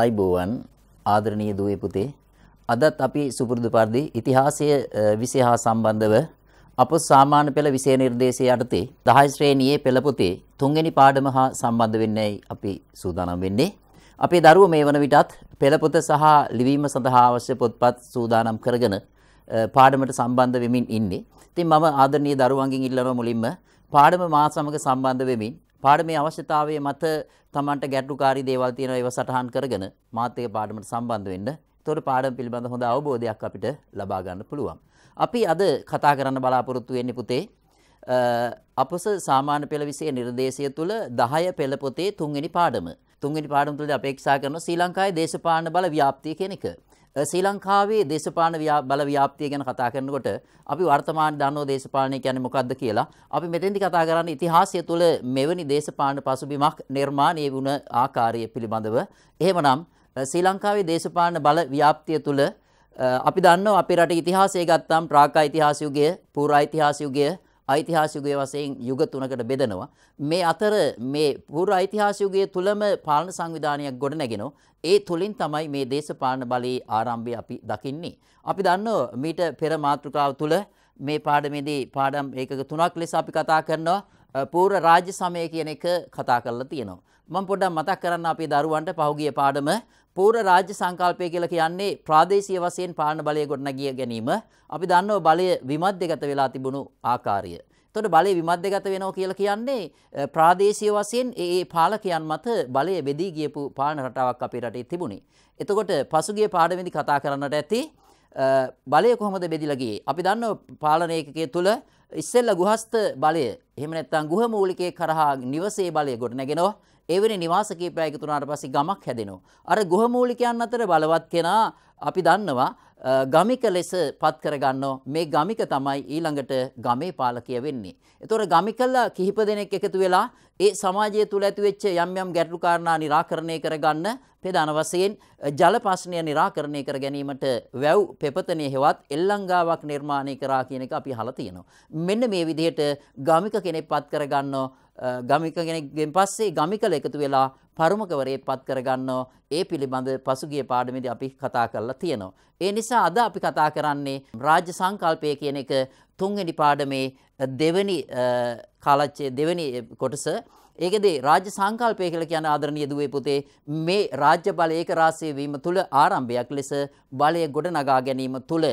ආයිබෝවන් ආදරණීය දුවේ පුතේ අදත් අපි සුපුරුදු පරිදි ඉතිහාසයේ විෂය හා සම්බන්ධව අප සාමාන්‍ය පෙළ විෂය නිර්දේශය යටතේ 10 ශ්‍රේණියේ පෙළ පොතේ තුන්වෙනි පාඩම හා සම්බන්ධ වෙන්නේයි අපි සූදානම් වෙන්නේ. අපේ දරුවෝ මේ වන විටත් පෙළ පොත සහ ලිවීම සඳහා අවශ්‍ය පොත්පත් සූදානම් කරගෙන පාඩමට සම්බන්ධ වෙමින් ඉන්නේ. ඉතින් මම ආදරණීය දරුවන්ගෙන් ඉල්ලනවා මුලින්ම පාඩම මා සමග සම්බන්ධ වෙමින් පාඩමේ අවශ්‍යතාවය මත තමන්ට ගැටුකාරී දේවල් තියෙනවා ඒව සටහන් කරගෙන මාත් ඒ පාඩමට සම්බන්ධ වෙන්න. ඒතකොට පාඩම පිළිබඳ හොඳ අවබෝධයක් අපිට ලබා ගන්න පුළුවන්. අපි අද කතා කරන්න බලාපොරොත්තු වෙන්නේ පුතේ අපස සාමාන්‍ය පෙළ විෂය නිර්දේශය තුළ 10 පෙළ පොතේ 3 පාඩම. 3 පාඩම තුළදී අපේක්ෂා කරන ශ්‍රී ලංකාවේ දේශපාලන බල ව්‍යාප්තිය කියන එක. ශ්‍රී ලංකාවේ දේශපාලන බල ව්‍යාප්තිය ගැන කතා කරනකොට අපි වර්තමාන දන්නෝ දේශපාලනය කියන්නේ මොකක්ද කියලා අපි මෙතෙන්දි කතා කරන්නේ ඉතිහාසය තුළ මෙවැනි දේශපාලන පසුබිමක් නිර්මාණය වුණ ආකාරය පිළිබඳව. එහෙමනම් ශ්‍රී ලංකාවේ දේශපාලන බල ව්‍යාප්තිය තුළ අපි දන්නවා අපේ රටේ ඉතිහාසය ගත්තාම ප්‍රාකා ඉතිහාස යුගය, පූර්වා ඉතිහාස යුගය, ඓතිහාසික වශයෙන් යුග තුනකට බෙදනවා. මේ අතර මේ පුර ඓතිහාසික යුගයේ තුලම පාලන සංවිධානයක් ගොඩනැගෙනවා. ඒ තුලින් තමයි මේ දේශපාලන බලයේ ආරම්භය අපි දකින්නේ. අපි දන්නවා මීට පෙර මාතෘකාව තුල මේ පාඩමේදී පාඩම් ඒකක තුනක් ලෙස අපි කතා කරනවා. පූර්ව රාජ්‍ය සමය කියන එක කතා කරලා තියෙනවා. මම පොඩ්ඩක් මතක් කරන්න අපේ දරුවන්ට පහුගිය පාඩම පූර්ව රාජ්‍ය සංකල්පය කියලා කියන්නේ ප්‍රාදේශීය වශයෙන් පාලන බලය ගොඩනගිය ගැනීම. අපි දන්නව බලය විමධ්‍යගත වෙලා තිබුණු ආකාරය. එතකොට බලය විමධ්‍යගත වෙනවා කියලා කියන්නේ ප්‍රාදේශීය වශයෙන් ඒ ඒ පාලකයන් මත බලය බෙදී ගියපු පාලන රටාවක් අපේ රටේ තිබුණේ. එතකොට පසුගිය පාඩමේදී කතා කරන්නට ඇති බලය කොහොමද බෙදිලා ගියේ? අපි දන්නව පාලන ඒකකයේ තුල ඉස්සෙල්ලා ගෘහස්ත බලය එහෙම නැත්නම් ගෘහ මූලිකයේ කරහා නිවසේ බලය ගොඩනගෙනවා. එවැනි නිවාස කීපයක් එකතු වුණාට පස්සේ ගමක් හැදෙනවා. අර ගෘහමූලිකයන් අතර බලවත් කෙනා අපි දන්නවා ගමික ලෙස පත් කරගන්නෝ මේ ගමික තමයි ඊළඟට ගමේ පාලකය වෙන්නේ. එතොර ගමිකල්ල කිහිප දෙනෙක් එකතු වෙලා ඒ සමාජය තුළ ඇතිවෙච්ච යම් යම් ගැටලු කාරණා නිරාකරණය කරගන්න ප්‍රධාන වශයෙන් ජල ප්‍රශ්නය නිරාකරණය කර ගැනීමට වැව් පෙපතනේ හෙවත් එල්ලංගාවක් නිර්මාණය කරා කියන එක අපි අහලා තියෙනවා. මෙන්න මේ විදිහට ගමික කෙනෙක් පත් කරගන්නෝ ගමික කෙනෙක්ගෙන් පස්සේ ගමිකල එකතු වෙලා පරුමකවරයෙත් පත් කරගන්නෝ ඒ පිළිබඳ පසුගිය පාඩමේදී අපි කතා කරලා තියෙනවා. ඒ නිසා අද අපි කතා කරන්නේ රාජ්‍ය සංකල්පය කියන එක තුන්වෙනි පාඩමේ දෙවෙනි කාලච්ඡේ දෙවෙනි කොටස ඒකෙදී රාජ්‍ය සංකල්පය කියලා කියන ආදරණීය දුවේ පුතේ මේ රාජ්‍ය බලය ඒක රාශිය වීම තුල ආරම්භයක් ලෙස බලය ගොඩනගා ගැනීම තුල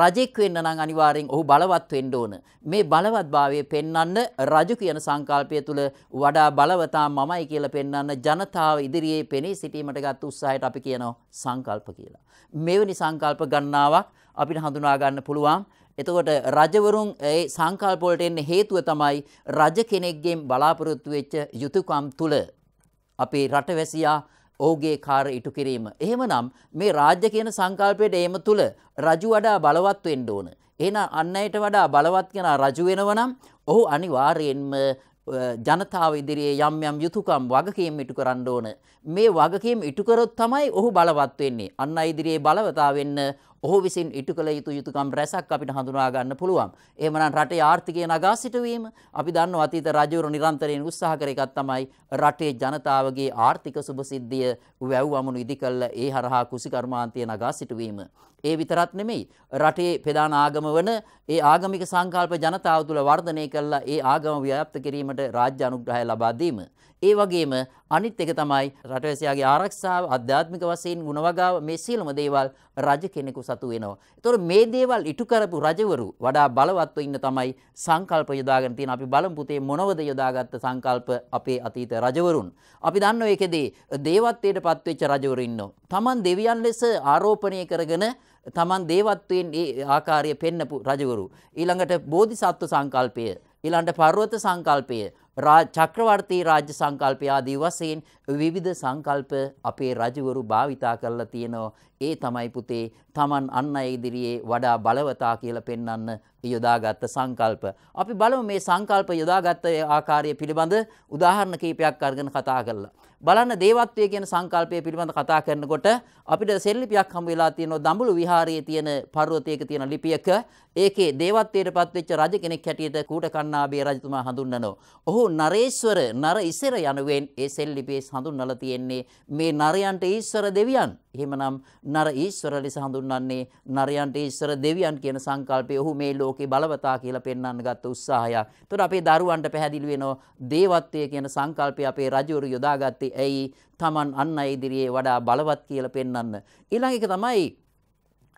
රජෙක් වෙන්න නම් අනිවාර්යෙන් ඔහු බලවත් වෙන්න ඕන. මේ බලවත්භාවය පෙන්වන්න රජු කියන සංකල්පය තුල වඩා බලවතා මමයි කියලා පෙන්වන්න ජනතාව ඉදිරියේ පෙනී සිටීමට ගත් උත්සාහයට අපි කියනවා සංකල්ප කියලා. මෙවැනි සංකල්ප ගණනාවක් අපිට හඳුනා ගන්න පුළුවන් එතකොට රජවරුන් ඒ සංකල්ප වලට එන්න හේතුව තමයි රජ කෙනෙක්ගෙන් බලාපොරොත්තු වෙච්ච යුතුයකම් තුල අපේ රටවැසියා ඔහුගේ කාර්ය ඉටු කිරීම. එහෙමනම් මේ රාජ්‍ය කියන සංකල්පයට ඒම තුල රජු වඩා බලවත් වෙන්න ඕන. එහෙනම් අන් අයට වඩා බලවත් කෙනා රජු වෙනවනම් ඔහු අනිවාර්යයෙන්ම ජනතාව ඉදිරියේ යම් යම් යුතුයකම් වගකීම් ඉටු කරන්න ඕන. මේ වගකීම් ඉටු කරොත් තමයි ඔහු බලවත් වෙන්නේ. අන් අය ඉදිරියේ බලවතා වෙන්න ඔහු විසින් ඉටු කළ යුතු යුතුකම් රැසක් අපිට හඳුනා ගන්න පුළුවන්. එහෙමනම් රටේ ආර්ථිකය නගා සිටුවීම අපි දන්නවා අතීත රජවරු නිරන්තරයෙන් උත්සාහ කර එකක් තමයි රටේ ජනතාවගේ ආර්ථික සුභසිද්ධිය වැව් අමුණු ඉදි කළ ඒ හරහා කුසිකර්මාන්තය නගා සිටුවීම. ඒ විතරත් නෙමෙයි රටේ ප්‍රධාන ආගම වන ඒ ආගමික සංකල්ප ජනතාව තුළ වර්ධනය කළා ඒ ආගම ව්‍යාප්ත කිරීමට රාජ්‍ය අනුග්‍රහය ලබා දීම. ඒ වගේම අනිත් එක තමයි රටවැසියාගේ ආරක්ෂාව අධ්‍යාත්මික වශයෙන් ගුණවගාව මේ සියලුම දේවල් රජ කෙනෙකු සතු වෙනවා. ඒතකොට මේ දේවල් ඉටු කරපු රජවරු වඩා බලවත්ව ඉන්න තමයි සංකල්ප යොදාගෙන තියෙන අපි බලමු පුතේ මොනවද යොදාගත්ත සංකල්ප අපේ අතීත රජවරුන්. අපි දන්නවා ඒකෙදී දේවත්වයට පත්වෙච්ච රජවරු ඉන්නවා. Taman දෙවියන් ලෙස ආරෝපණය කරගෙන තමන් දේවත්වයෙන් ඒ ආකාරය පෙන්නපු රජවරු. ඊළඟට බෝධිසත්ව සංකල්පය. ඊළඟට පර්වත සංකල්පය. चक्रवर्ती राज्य संकल्प आदि විවිධ සංකල්ප අපේ රජවරු භාවිතා කරලා තියෙනවා. ඒ තමයි පුතේ Taman අන්න ඉදිරියේ වඩා බලවතා කියලා පෙන්වන්න යොදාගත් සංකල්ප. අපි බලමු මේ සංකල්ප යොදාගත් ආකාරය පිළිබඳ උදාහරණ කීපයක් අරගෙන කතා කරලා. බලන්න දේවත්වය කියන සංකල්පය පිළිබඳ කතා කරනකොට අපිට සෙල්ලිපියක් හම්බ වෙලා තියෙනවා දඹුළු විහාරයේ තියෙන පර්වතයක තියෙන ලිපියක. ඒකේ දේවත්වයට පත්වෙච්ච රජ කෙනෙක් හැටියට කූට කන්නාබේ රජතුමා හඳුන්වනවා. ඔහු නරේශ්වර නර ඉසර යනුවෙන් ඒ සෙල්ලිපියේ හඳුන්වලා තියෙන්නේ මේ නරයන්ට ඊශ්වර දෙවියන්. එහෙමනම් නර ඊශ්වර ලෙස හඳුන්වන්නේ නරයන්ට ඊශ්වර දෙවියන් කියන සංකල්පය ඔහු මේ ලෝකේ බලවතා කියලා පෙන්වන්න ගත්ත උත්සාහයක්. ඒතර අපේ දරුවන්ට පැහැදිලි වෙනවා දේවත්වය කියන සංකල්පය අපේ රජවරු යොදාගත්තේ ඇයි? Taman අන්න ඉදිරියේ වඩා බලවත් කියලා පෙන්වන්න. ඊළඟ එක තමයි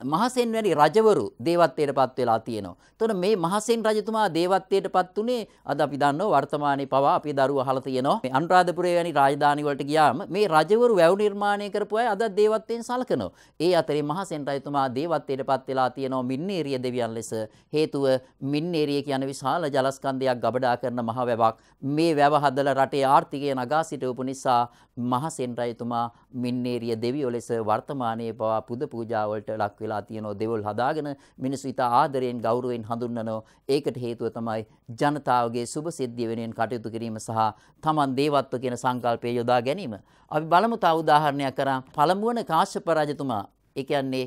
මහසෙන්වැනි රජවරු දේවත්වයට පත් වෙලා තියෙනවා. එතකොට මේ මහසෙන් රජතුමා දේවත්වයට පත් උනේ අද අපි දන්නවා වර්තමානයේ පවා අපි දරුව අහලා තියෙනවා. මේ අනුරාධපුරේ වැනි රාජධානි වලට ගියාම මේ රජවරු වැව් නිර්මාණය කරපු අය අද දේවත්වයෙන් සලකනවා. ඒ අතරේ මහසෙන් රජතුමා දේවත්වයට පත් වෙලා තියෙනවා මින්නේරිය දෙවියන් ලෙස. හේතුව මින්නේරිය කියන විශාල ජලස්කන්ධයක් ගබඩා කරන මහ වැවක්. මේ වැව හදලා රටේ ආර්ථිකය නගා සිටවපු නිසා මහසෙන් රජතුමා මින්නේරිය දෙවියෝ ලෙස වර්තමානයේ පවා පුද පූජා වලට ලක් වෙලා තියෙනවා දෙවොල් හදාගෙන මිනිස්සු ඊට ආදරයෙන් ගෞරවයෙන් හඳුන්වනවා ඒකට හේතුව තමයි ජනතාවගේ සුබ සිද්ධිය වෙනුවෙන් කටයුතු කිරීම සහ තමන් දේවත්ව කියන සංකල්පය යොදා ගැනීම අපි බලමු තව උදාහරණයක් කරා පළමුවන කාශ්‍යප රජතුමා ඒ කියන්නේ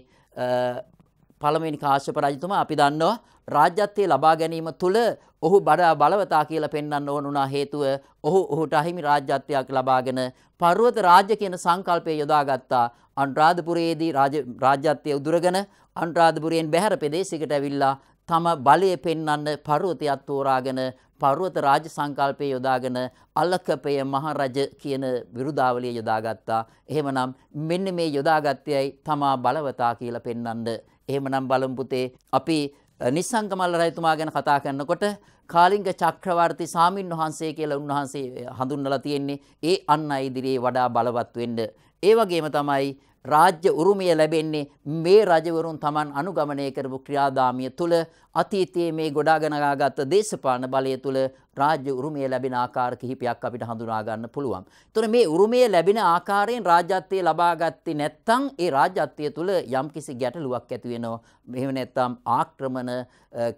පළමුවෙනි කාශ්‍යප රජතුමා අපි දන්නවා රාජ්‍යත්වය ලබා ගැනීම තුළ ඔහු බඩා බලවතා කියලා පෙන්වන්න ඕන වුණා හේතුව ඔහු ඔහුට අහිමි රාජ්‍යත්වයක් ලබාගෙන පර්වත රාජ්‍ය කියන සංකල්පය යොදාගත්තා අනුරාධපුරයේදී රාජ්‍යත්වය උදුරගෙන අනුරාධපුරයෙන් බැහැර ප්‍රදේශයකට ඇවිල්ලා තම බලය පෙන්වන්න පර්වතයක් තෝරාගෙන පර්වත රාජ සංකල්පය යොදාගෙන අලකපය මහරජ කියන විරුදාවලිය යොදාගත්තා. එහෙමනම් මෙන්න මේ යොදාගත්තයයි තමා බලවතා කියලා පෙන්වන්න එහෙමනම් බලමු පුතේ අපි නිස්සංගමල්ල රජතුමා ගැන කතා කරනකොට කාලිංග චක්‍රවර්ති සාමින් වහන්සේ කියලා උන්වහන්සේ හඳුන්වලා තියෙන්නේ ඒ අන් අය ඉදිරියේ වඩා බලවත් වෙන්න. ඒ වගේම තමයි රාජ්‍ය උරුමය ලැබෙන්නේ මේ රජවරුන් Taman අනුගමනය කරපු ක්‍රියාදාමිය තුළ අතීතයේ මේ ගොඩාගනගාගත් දේශපාලන බලය තුළ රාජ්‍ය උරුමය ලැබෙන ආකාර කිහිපයක් අපිට හඳුනා ගන්න පුළුවන්. එතකොට මේ උරුමය ලැබෙන ආකාරයෙන් රාජ්‍යත්වය ලබාගත්තේ නැත්නම් ඒ රාජ්‍යත්වය තුළ යම්කිසි ගැටලුවක් ඇති වෙනවා. එහෙම නැත්නම් ආක්‍රමණ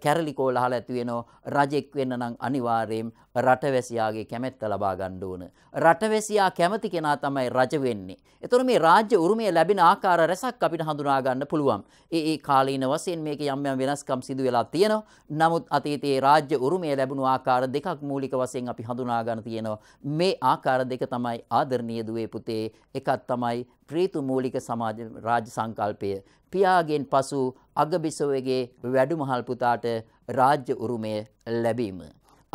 කැරලි කෝලහල ඇති වෙනවා. රජෙක් වෙන්න නම් අනිවාර්යයෙන් රටවැසියාගේ කැමැත්ත ලබා ගන්න ඕන. රටවැසියා කැමති කෙනා තමයි රජ වෙන්නේ. එතකොට මේ රාජ්‍ය උරුමය ලැබෙන ආකාර රැසක් අපිට හඳුනා ගන්න පුළුවන්. ඒ ඒ කාලීන වශයෙන් මේක යම් යම් වෙනස්කම් සිදු වෙලා තියෙනවා. නමුත් අතීතයේ රාජ්‍ය උරුමය ලැබුණු ආකාර දෙකක් මූලික වශයෙන් අපි හඳුනා ගන්න තියෙනවා. මේ ආකාර දෙක තමයි ආදරණීය දුවේ පුතේ. එකක් තමයි ප්‍රීතු මූලික සමාජ රාජ්‍ය සංකල්පය. පියාගෙන් පසු අගබිසෝවගේ වැඩුමහල් පුතාට රාජ්‍ය උරුමය ලැබීම.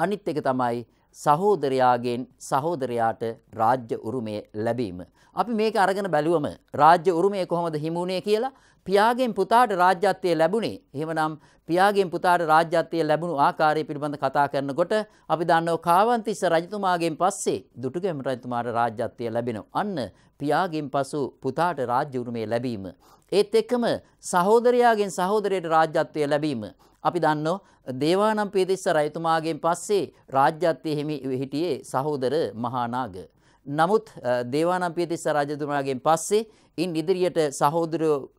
අනිත් එක තමයි සහෝදරයාගෙන් සහෝදරයාට රාජ්‍ය උරුමය ලැබීම. අපි මේක අරගෙන බැලුවම රාජ්‍ය උරුමය කොහොමද හිමුණේ කියලා පියාගෙන් පුතාට රාජ්‍යත්වය ලැබුණේ. එහෙමනම් පියාගෙන් පුතාට රාජ්‍යත්වය ලැබුණු ආකාරය පිළිබඳ කතා කරනකොට අපි දන්නව කාවන්තිස්ස රජතුමාගෙන් පස්සේ දුටුගැමුණු රජතුමාට රාජ්‍යත්වය ලැබෙනවා. අන්න පියාගෙන් පසු පුතාට රාජ්‍ය උරුමය ලැබීම. ඒත් එක්කම සහෝදරයාගෙන් සහෝදරයට රාජ්‍යත්වය ලැබීම. අපි දන්නෝ දේවානම් පේතිස්ස රජතුමාගෙන් පස්සේ රාජ්‍යත්වය හිමි හිටියේ සහෝදර මහානාග. නමුත් දේවානම්පියතිස්ස රජතුමාගෙන් පස්සේ ඉන් ඉදිරියට සහෝදරයෝ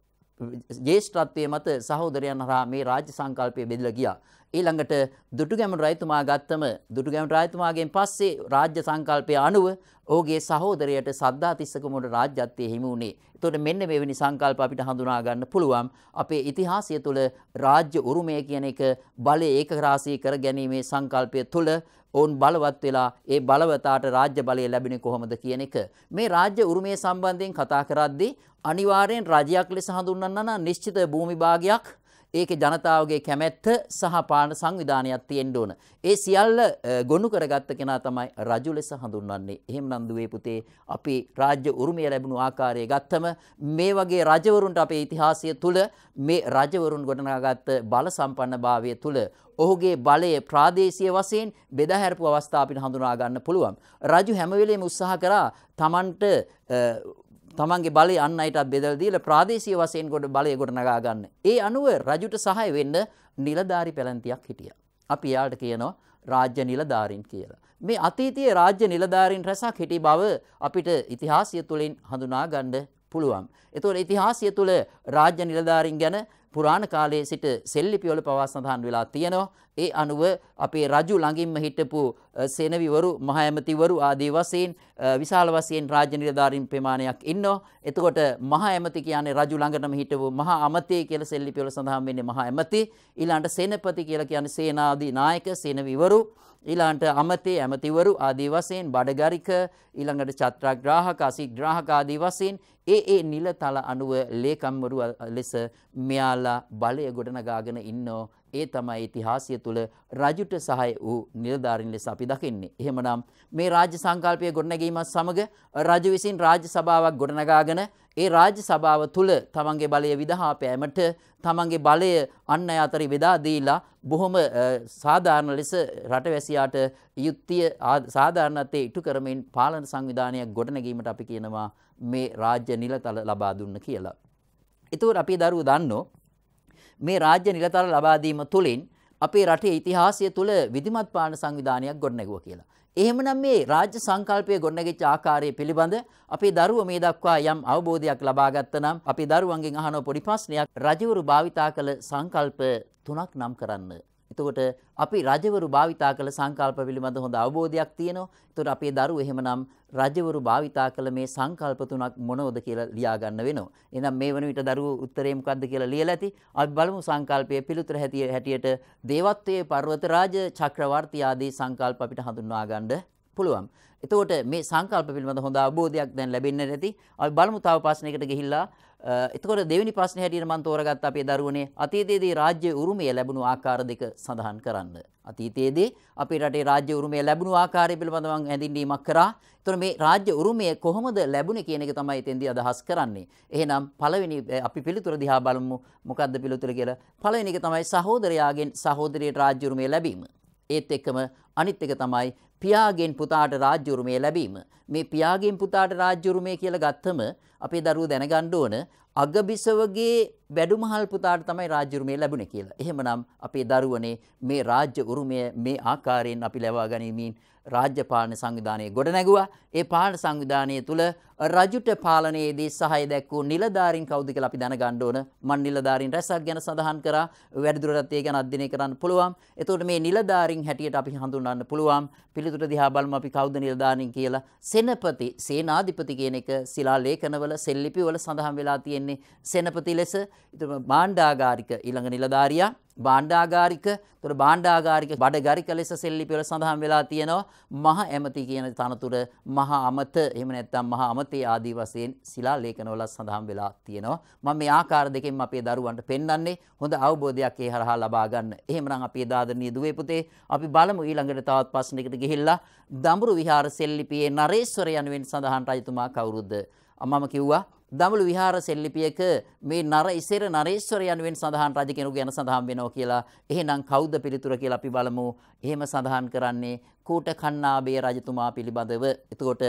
ජේෂ්ඨත්වයේ මත සහෝදරයන් හරහා මේ රාජ්‍ය සංකල්පය බෙදලා ගියා. ඊළඟට දුටුගැමුණු රජතුමා ගත්තම දුටුගැමුණු රජතුමාගෙන් පස්සේ රාජ්‍ය සංකල්පය අනුව ඔහුගේ සහෝදරයට සද්ධාතිස්ස කුමරු රාජ්‍යත්වයේ හිමි වුණේ. එතකොට මෙන්න මෙවැනි සංකල්ප අපිට හඳුනා ගන්න පුළුවන්. අපේ ඉතිහාසය තුළ රාජ්‍ය උරුමය කියන එක බලය ඒකරාශී කර ගැනීමේ සංකල්පය තුළ ඔවුන් බලවත් වෙලා ඒ බලවතාට රාජ්‍ය බලය ලැබෙන්නේ කොහොමද කියන එක. මේ රාජ්‍ය උරුමය සම්බන්ධයෙන් කතා කරද්දී අනිවාර්යෙන් රජයක් ලෙස හඳුන්වන්න නම් නිශ්චිත භූමි භාගයක් ඒකේ ජනතාවගේ කැමැත්ත සහ පාලන සංවිධානයක් තියෙන්න ඕන. ඒ සියල්ල ගොනු කරගත්ත කෙනා තමයි රජු ලෙස හඳුන්වන්නේ. එහෙමනම් දුවේ පුතේ අපි රාජ්‍ය උරුමය ලැබුණු ආකාරය ගත්තම මේ වගේ රජවරුන්ට අපේ ඉතිහාසය තුළ මේ රජවරුන් ගොඩනගාගත් බල සම්පන්නභාවය තුළ ඔහුගේ බලය ප්‍රාදේශීය වශයෙන් බෙදා හැරපු අවස්ථා අපිට හඳුනා ගන්න පුළුවන්. රජු හැම වෙලේම උත්සාහ කරා තමන්ට තමන්ගේ බලය අන්න අයට බෙදල් දීල ප්‍රාදේශීය වශයෙන් ගොඩ බලය ගොඩනගා ගන්න. ඒ අනුව රජුට සහය වෙන්න නිලධාරි පැලැන්තියක් හිටිය. අපි එයාට කියනවා රාජ්‍ය නිලධාරින් කියලා. මේ අතීතයේ රාජ්‍ය නිලධාරින් රැසක් හිටි බව අපිට ඉතිහාසය තුළින් හඳුනා ගන්න පුළුවන්. එතකොට ඉතිහාසය තුළ රාජ්‍ය නිලධාරින් ගැන පුරාණ කාලයේ සිට සෙල්ලිපිවල පවා සඳහන් වෙලා තියෙනවා. ඒ අනුව අපේ රජු ළඟින්ම හිටපු සෙනවිවරු මහඇමතිවරු ආදී වසයෙන් විශාල වසයෙන් රාජ්‍ය නිලධාරින් ප්‍රමාණයක් ඉන්නවා. එතකොට මහ ඇමති කියන්නේ රජු ළඟටම හිටපු මහා අමතේ කියලා සෙල්ලිපිවල සඳහන් වෙන්නේ මහා ඇමති. ඊළඟට සේනපති කියලා කියන්නේ සේනාදී නායක සෙනවිවරු. ඊළඟට අමතේ ඇමතිවරු ආදී වසයෙන් බඩගරික ඊළඟට චත්‍රාග්‍රාහක අසිග්‍රාහක ආදී වසයෙන් ඒ ඒ නිලතල අනුව ලේකම්වරු ලෙස මෙයාලා බලය ගොඩනගාගෙන ඉන්නෝ ඒ තමයි ඉතිහාසය තුළ රජුට සහය වූ නිලධාරීන් ලෙස අපි දකින්නේ. එහෙමනම් මේ රාජ්‍ය සංකල්පය ගොඩනැගීමත් සමග රජු විසින් රාජ්‍ය සභාවක් ගොඩනගාගෙන ඒ රාජ්‍ය සභාව තුළ තමන්ගේ බලය විදහා පෑමට තමන්ගේ බලය අන් අය අතර බෙදා දීලා බොහොම සාධාරණ ලෙස රටවැසියාට යුක්තිය සාධාරණත්වයේ ඉටු කරමින් පාලන සංවිධානයක් ගොඩනැගීමට අපි කියනවා මේ රාජ්‍ය නිලතල ලබා දුන්න කියලා. එතකොට අපේ දරුවෝ දන්නෝ මේ රාජ්‍ය නිලතර ලබා දීම තුලින් අපේ රටේ ඉතිහාසය තුල විධිමත් පාලන සංවිධානයක් ගොඩනැගුවා කියලා. එහෙමනම් මේ රාජ්‍ය සංකල්පය ගොඩනැගිච්ච ආකාරය පිළිබඳ අපේ දරුවෝ මේ දක්වා යම් අවබෝධයක් ලබා ගත්තනම් අපේ දරුවන්ගෙන් අහන පොඩි ප්‍රශ්නයක් රජවරු භාවිතා කළ සංකල්ප තුනක් නම් කරන්න එතකොට අපි රජවරු භාවිතා කළ සංකල්ප පිළිබඳ හොඳ අවබෝධයක් තියෙනවා. එතකොට අපේ දරුවෝ එහෙමනම් රජවරු භාවිතා කළ මේ සංකල්ප තුනක් මොනවද කියලා ලියා ගන්න වෙනවා. එහෙනම් මේ වන විට දරුවෝ උත්තරේ මොකද්ද කියලා ලියලා ඇති. අපි බලමු සංකල්පයේ පිළිතුර හැටියට දේවත්වයේ පර්වත රාජ චක්‍රවර්ති ආදී සංකල්ප අපිට හඳුන්වා ගන්න පුළුවන්. එතකොට මේ සංකල්ප පිළිබඳ හොඳ අවබෝධයක් දැන් ලැබෙන්නේ නැති. අපි බලමු තව ප්‍රශ්නයකට ගිහිල්ලා එතකොට දෙවෙනි ප්‍රශ්නේ හැටියට මම තෝරගත්ත අපේ දරුවනේ අතීතයේදී රාජ්‍ය උරුමය ලැබුණු ආකාර දෙක සඳහන් කරන්න. අතීතයේදී අපේ රටේ රාජ්‍ය උරුමය ලැබුණු ආකාරය පිළිබඳව මම හැඳින්වීමක් කරා. එතකොට මේ රාජ්‍ය උරුමය කොහොමද ලැබුණේ කියන එක තමයි එතෙන්දී අදහස් කරන්නේ. එහෙනම් පළවෙනි අපි පිළිතුර දිහා බලමු. මොකද්ද පිළිතුර කියලා? පළවෙනි එක තමයි සහෝදරයාගෙන් සහෝදරියට රාජ්‍ය උරුමය ලැබීම. ඒත් එක්කම අනිත් එක තමයි පියාගෙන් පුතාට රාජ්‍යුරුමය ලැබීම. මේ පියාගෙන් පුතාට රාජ්‍යුරුමය කියල ගත්තම අපේ දරුව දැනගණ්ඩ ඕන අගබිසවගේ වැඩුමහල් පුතාට තමයි රාජ්‍ය උරුමය ලැබුණේ කියලා. එහෙමනම් අපේ දරුවනේ මේ රාජ්‍ය උරුමය මේ ආකාරයෙන් අපි ලබා ගනිමින් රාජ්‍ය පාලන සංවිධානය ගොඩනැගුවා. ඒ පාලන සංවිධානය තුළ රජුට පාලනයේදී සහාය දැක්වූ නිලධාරීන් කවුද කියලා අපි දැනගන්න ඕන. මන් නිලධාරීන් රැසක් ගැන සඳහන් කරා. වැඩිදුරටත් ඒ ගැන අධ්‍යයනය කරන්න පුළුවන්. එතකොට මේ නිලධාරීන් හැටියට අපි හඳුන්වන්න පුළුවන්. පිළිතුර දිහා බලමු අපි කවුද නිලධාරීන් කියලා. සෙනපති, සේනාධිපති කියන එක ශිලා ලේඛනවල, සෙල්ලිපිවල සඳහන් වෙලා තියෙන තියෙන්නේ සෙනපති ලෙස ඉතුම බාණ්ඩාගාරික ඊළඟ නිලධාරියා බාණ්ඩාගාරික තුර බාණ්ඩාගාරික බඩගරික ලෙස සෙල්ලිපිවල සඳහන් වෙලා තියෙනවා මහ ඇමති කියන තනතුර මහා අමත එහෙම නැත්නම් මහා අමතේ ආදී වශයෙන් ශිලා ලේඛනවල සඳහන් වෙලා තියෙනවා මම මේ ආකාර දෙකෙන් අපේ දරුවන්ට පෙන්වන්නේ හොඳ අවබෝධයක් ඒ හරහා ලබා ගන්න. එහෙමනම් අපේ දාදරණීය දුවේ පුතේ අපි බලමු ඊළඟට තවත් ප්‍රශ්නයකට ගිහිල්ලා දඹුරු විහාර සෙල්ලිපියේ නරේස්වර යනුවෙන් සඳහන් රජතුමා කවුරුද? මම කිව්වා දමුළු විහාර සෙල්ලිපියක මේ නර ඉසර නරේශ්වර යනුවෙන් සඳහන් රජ කෙනෙකු ගැන සඳහන් වෙනවා කියලා. එහෙනම් කවුද පිළිතුර කියලා අපි බලමු. එහෙම සඳහන් කරන්නේ කූට කන්නාබේ රජතුමා පිළිබඳව. එතකොට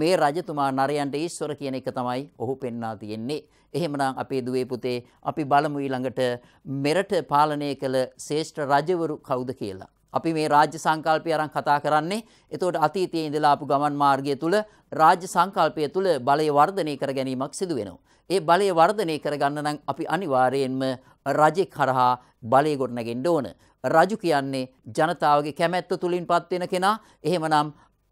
මේ රජතුමා නරයන්ට ඊශ්වර කියන එක තමයි ඔහු පෙන්වා තියෙන්නේ. එහෙමනම් අපේ දුවේ පුතේ අපි බලමු ඊළඟට මෙරට පාලනය කළ ශ්‍රේෂ්ඨ රජවරු කවුද කියලා. අපි මේ රාජ්‍ය සංකල්පය අරන් කතා කරන්නේ. එතකොට අතීතයේ ඉඳලා ආපු ගමන් මාර්ගය තුල රාජ්‍ය සංකල්පය තුල බලය වර්ධනය කර ගැනීමක් සිදු වෙනවා. ඒ බලය වර්ධනය කරගන්න නම් අපි අනිවාර්යයෙන්ම රජෙ කරහා බලය ගොඩනගෙන්න ඕන. රජු කියන්නේ ජනතාවගේ කැමැත්ත තුලින් පත් වෙන කෙනා. එහෙමනම්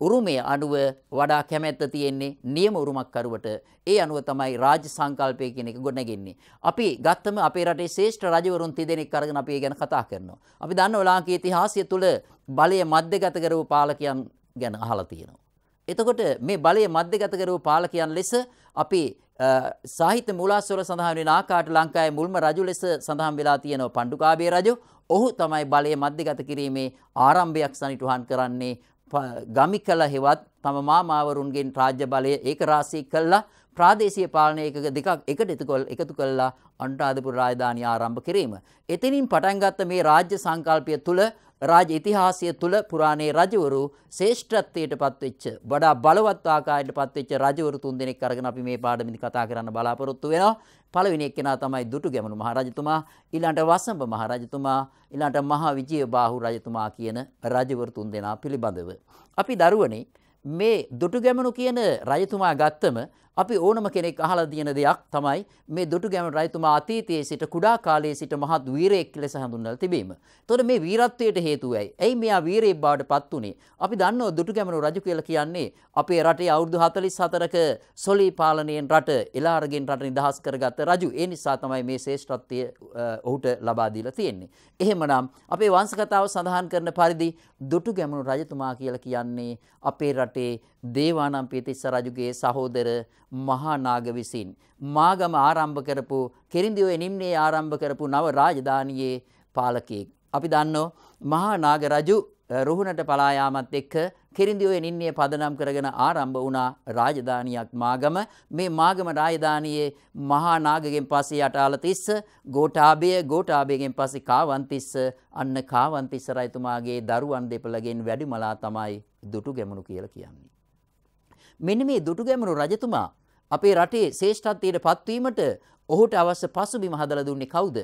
උරුමය අනුව වඩා කැමැත්ත තියෙන්නේ නියම උරුමක්කරුවට ඒ අනුව තමයි රාජ්‍ය සංකල්පය කියන එක ගොඩනගන්නේ. අපි ගත්තම අපේ රටේ ශ්‍රේෂ්ඨ රජවරුන් තිදෙනෙක් අරගෙන අපි ගැන කතා කරනවා. අපි දන්නවා ලාංකීය ඉතිහාසය තුළ බලය මැද්දගත කරපු පාලකයන් ගැන අහලා තියෙනවා. එතකොට මේ බලය මැද්දගත කරපු පාලකයන් ලෙස අපි සාහිත්‍ය මූලාස්වර සඳහන් වෙන ආකාරයට ලංකාවේ මුල්ම රජු ලෙස සඳහන් වෙලා තියෙනවා පණ්ඩුකාභය රජු. ඔහු තමයි බලය මැද්දගත කිරීමේ ආරම්භයක් සනිටුහන් කරන්නේ ගමි කළ හෙවත් තම මාමාවරුන්ගෙන් රාජ්‍ය බලය ඒක රාශී කළා ප්‍රාදේශීය පාලන එකක දෙකක් එකට එතුකොල් එකතු කළා අනුරාධපුර රාජධානිය ආරම්භ කිරීම. එතනින් පටන් ගත්ත මේ රාජ්‍ය සංකල්පය තුළ රාජ ඉතිහාසය තුළ පුරාණයේ රජවරු ශේෂ්ඨත්වයට පත්වෙච්ච වඩා බලවත් ආකාරයට පත්වෙච්ච රජවරු තුන්දෙනෙක් අරගෙන අපි මේ පාඩමින් කතා කරන්න බලාපොරොත්තු වෙනවා. පළවෙනි එක්කෙනා තමයි දුටුගැමුණු මහරජතුමා, ඊළඟට වසම්බ මහරජතුමා, ඊළඟට මහා විජයබාහු රජතුමා කියන රජවරු තුන්දෙනා පිළිබඳව. අපි දරුවනේ මේ දුටුගැමුණු කියන රජතුමා ගත්තම අපි ඕනම කෙනෙක් අහලා තියෙන දෙයක් තමයි මේ දුටුගැමුණු රජතුමා අතීතයේ සිට කුඩා කාලයේ සිට මහත් වීරයෙක් ලෙස හඳුන්වලා තිබීම. එතකොට මේ වීරත්වයට හේතුව ඇයි? එයි මෙයා වීරයෙක් බවට පත් වුනේ. අපි දන්නවා දුටුගැමුණු රජු කියලා කියන්නේ අපේ රටේ අවුරුදු 44ක සොලී පාලනයෙන් රට එලාරගෙන් රට නිදහස් කරගත්ත රජු. ඒ නිසා තමයි මේ ශ්‍රේෂ්ඨත්වය ඔහුට ලබා දීලා තියෙන්නේ. එහෙමනම් අපේ වංශ කතාව සඳහන් කරන පරිදි දුටුගැමුණු රජතුමා කියලා කියන්නේ අපේ රටේ දේවානම්පියතිස්ස රජුගේ සහෝදර මහානාග විසින් මාගම ආරම්භ කරපු කෙරින්දිවේ නිම්නේ ආරම්භ කරපු නව රාජධානියේ පාලකයෙක්. අපි දන්නෝ මහානාග රජු රුහුණට පලායාමත් එක්ක කෙරින්දිවේ නින්නේ පදනම් කරගෙන ආරම්භ වුණා රාජධානියක් මාගම මේ මාගම රාජධානියේ මහා නාගගෙන් පස්සේ අටාලතිස්ස ගෝඨාභය ගෝඨාභයගෙන් පස්සේ කාවන්තිස්ස අන්න කාවන්තිස්ස රජතුමාගේ දරුවන් දෙපළගෙන් වැඩිමලා තමයි දුටු ගැමුණු කියලා කියන්නේ මෙන්න මේ දුටුගැමුණු රජතුමා අපේ රටේ ශේෂ්ඨත්වයට පත්වීමට ඔහුට අවශ්‍ය පසුබිම හදලා දුන්නේ කවුද?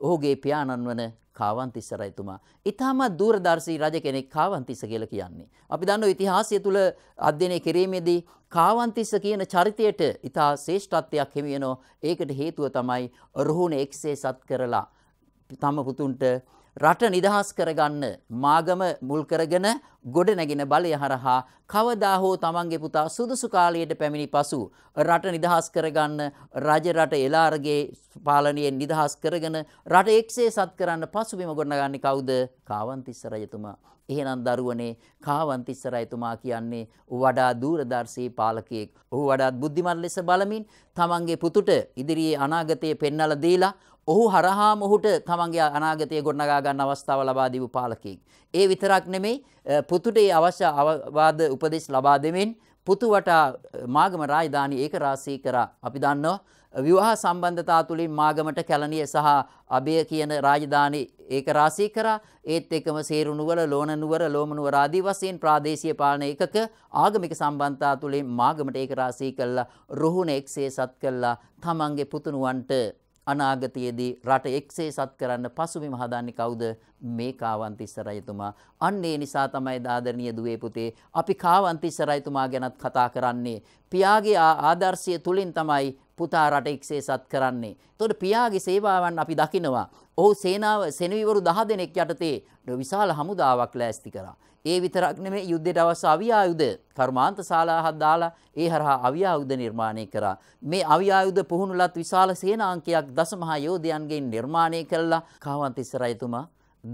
ඔහුගේ පියාණන් වන කාවන්තිස්ස රජතුමා. ඊටමත් දූරදර්ශී රජ කෙනෙක් කාවන්තිස්ස කියලා කියන්නේ. අපි දන්නවා ඉතිහාසය තුල අධ්‍යයනය කිරීමේදී කාවන්තිස්ස කියන චරිතයට ඊටා ශේෂ්ඨත්වයක් හිමි වෙනවා. ඒකට හේතුව තමයි රුහුණ එක්සේ සත් කරලා තම පුතුන්ට රට නිදහස් කරගන්න මාගම මුල් කරගෙන ගොඩ නැගෙන බලය හරහා කවදා හෝ තමන්ගේ පුතා සුදුසු කාලයට පැමිණි පසු රට නිදහස් කරගන්න රජ රට එලාර්ගේ පාලනයෙන් නිදහස් කරගෙන රට එක්සේ සත් කරන්න පසුබිම ගොඩනගන්නේ කවුද කාවන්තිස්ස රජතුමා එහෙනම් දරුවනේ කාවන්තිස්ස රජතුමා කියන්නේ වඩා දූරදර්ශී පාලකයෙක්. ඔහු වඩාත් බුද්ධිමත් ලෙස බලමින් තමන්ගේ පුතුට ඉදිරියේ අනාගතය පෙන්වලා දීලා ඔහු හරහාම ඔහුට තමන්ගේ අනාගතය ගොඩනගා ගන්න අවස්ථාව ලබා දීපු පාලකයෙක්. ඒ විතරක් නෙමෙයි පුතුට ඒ අවශ්‍ය අවවාද උපදෙස් ලබා දෙමින් පුතු වටා මාගම රාජධානි ඒක රාශී කරා. අපි දන්නවා විවාහ සම්බන්ධතා තුලින් මාගමට කැලණිය සහ අබය කියන රාජධානි ඒක රාශී කරා. ඒත් එක්කම සේරු නුවර, ලෝණ නුවර, ලෝම නුවර ආදී වශයෙන් ප්‍රාදේශීය පාලන ඒකක ආගමික සම්බන්ධතා තුලින් මාගමට ඒක රාශී කළා. රුහුණ එක්සේ සත් කළා. තමන්ගේ පුතුණුවන්ට අනාගතයේදී රට එක්සේසත් කරන්න පසුබිම හදන්නේ කවුද? මේ කාවන්තිස්ස රජතුමා. අන්න ඒ නිසා තමයි දාදරණීය දුවේ පුතේ අපි කාවන්තිස්ස රජතුමා ගැනත් කතා කරන්නේ. පියාගේ ආදර්ශය තුලින් තමයි පුතා රට එක්සේසත් කරන්නේ. එතකොට පියාගේ සේවාවන් අපි දකිනවා. ඔහු සේනාව සෙනවිවරු 10 දෙනෙක් යටතේ විශාල හමුදාවක් ලෑස්ති කරා. ඒ විතරක් නෙමේ යුද්ධයට අවශ්‍ය අවියායුධ කර්මාන්ත ශාලාහක් දාලා ඒ හරහා අවියායුධ නිර්මාණය කරා. මේ අවියායුධ පුහුණුලත් විශාල සේනාංකයක් දසමහා යෝධයන්ගෙන් නිර්මාණය කළා. කාවන්තිස්ස රජතුමා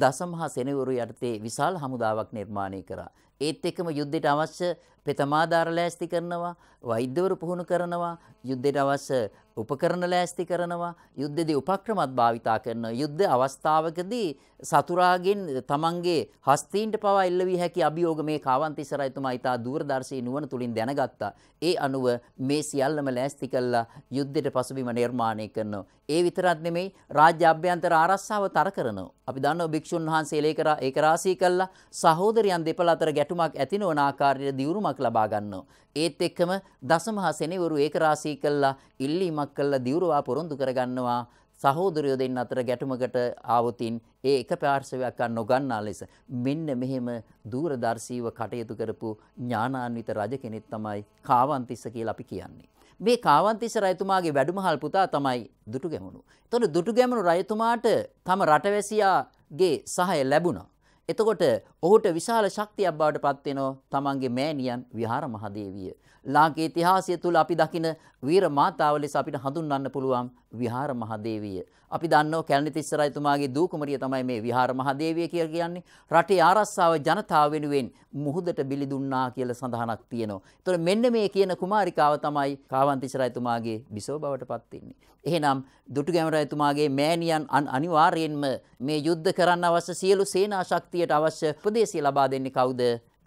දසමහා සෙනවිරු යටතේ විශාල හමුදාවක් නිර්මාණය කරා. ඒත් එක්කම යුද්ධයට අවශ්‍ය පෙතමාධාර ලෑස්ති කරනවා වෛද්‍යවරු පුහුණු කරනවා යුද්ධයට අවශ්‍ය උපකරණ ලෑස්ති කරනවා යුද්ධදී උපක්‍රමත් භාවිතා කරනවා යුද්ධ අවස්ථාවකදී සතුරාගෙන් තමන්ගේ හස්තීන්ට පවා එල්ලවී හැකි අභියෝග මේ කාවන්තිස රජතුමා ඉතා දූරදර්ශී නුවණ තුලින් දැනගත්තා ඒ අනුව මේ සියල්ලම ලෑස්ති කළා යුද්ධයට පසුබිම නිර්මාණය කරනවා ඒ විතරක් නෙමෙයි රාජ්‍ය අභ්‍යන්තර ආරක්ෂාව තර කරනවා අපි දන්නවා භික්ෂුන් වහන්සේ ඒකරා ඒකරාශී කළා සහෝදරයන් දෙපළ අතර ගැටුමක් ඇති නොවන ආකාරයට දියුරුමක් ලබා ගන්නවා. ඒත් එක්කම දසමහා සෙනෙවරු ඒකරාශී කළා, ඉල්ලීමක් කළා දියුරුවා පොරොන්දු කරගන්නවා. සහෝදරයෝ දෙන්න අතර ගැටුමකට ආවොතින් ඒ එක පාර්ශවයක් නොගන්නා ලෙස මෙන්න මෙහෙම දූරදර්ශීව කටයුතු කරපු ඥානාන්විත රජ කෙනෙක් තමයි කාවන්තිස්ස කියලා අපි කියන්නේ. මේ කාවන්තිස්ස රජතුමාගේ වැඩිමහල් පුතා තමයි දුටුගැමුණු. එතකොට දුටුගැමුණු රජතුමාට තම රටවැසියාගේ සහාය ලැබුණා. එතකොට ඔහුට විශාල ශක්තියක් බවට පත් වෙනවා තමන්ගේ මෑණියන් විහාර මහදේවිය. ලාංකේ ඉතිහාසය තුළ අපි දකින වීර මාතාව ලෙස අපිට හඳුන්වන්න පුළුවන් විහාර මහදේවිය. අපි දන්නෝ කැලණිතිස්ස රජතුමාගේ දූ කුමරිය තමයි මේ විහාර මහදේවිය කියලා කියන්නේ. රටේ ආරස්සාව ජනතාව වෙනුවෙන් මුහුදට බිලි දුන්නා කියලා සඳහනක් තියෙනවා. ඒතර මෙන්න මේ කියන කුමාරිකාව තමයි කාවන්තිස්ස රජතුමාගේ බිසව බවට පත් වෙන්නේ. එහෙනම් දුටුගැමුණු රජතුමාගේ මෑණියන් අනිවාර්යයෙන්ම මේ යුද්ධ කරන්න අවශ්‍ය සියලු සේනා ශක්තියට අවශ්‍ය ප්‍රදේශය ලබා දෙන්නේ කවුද?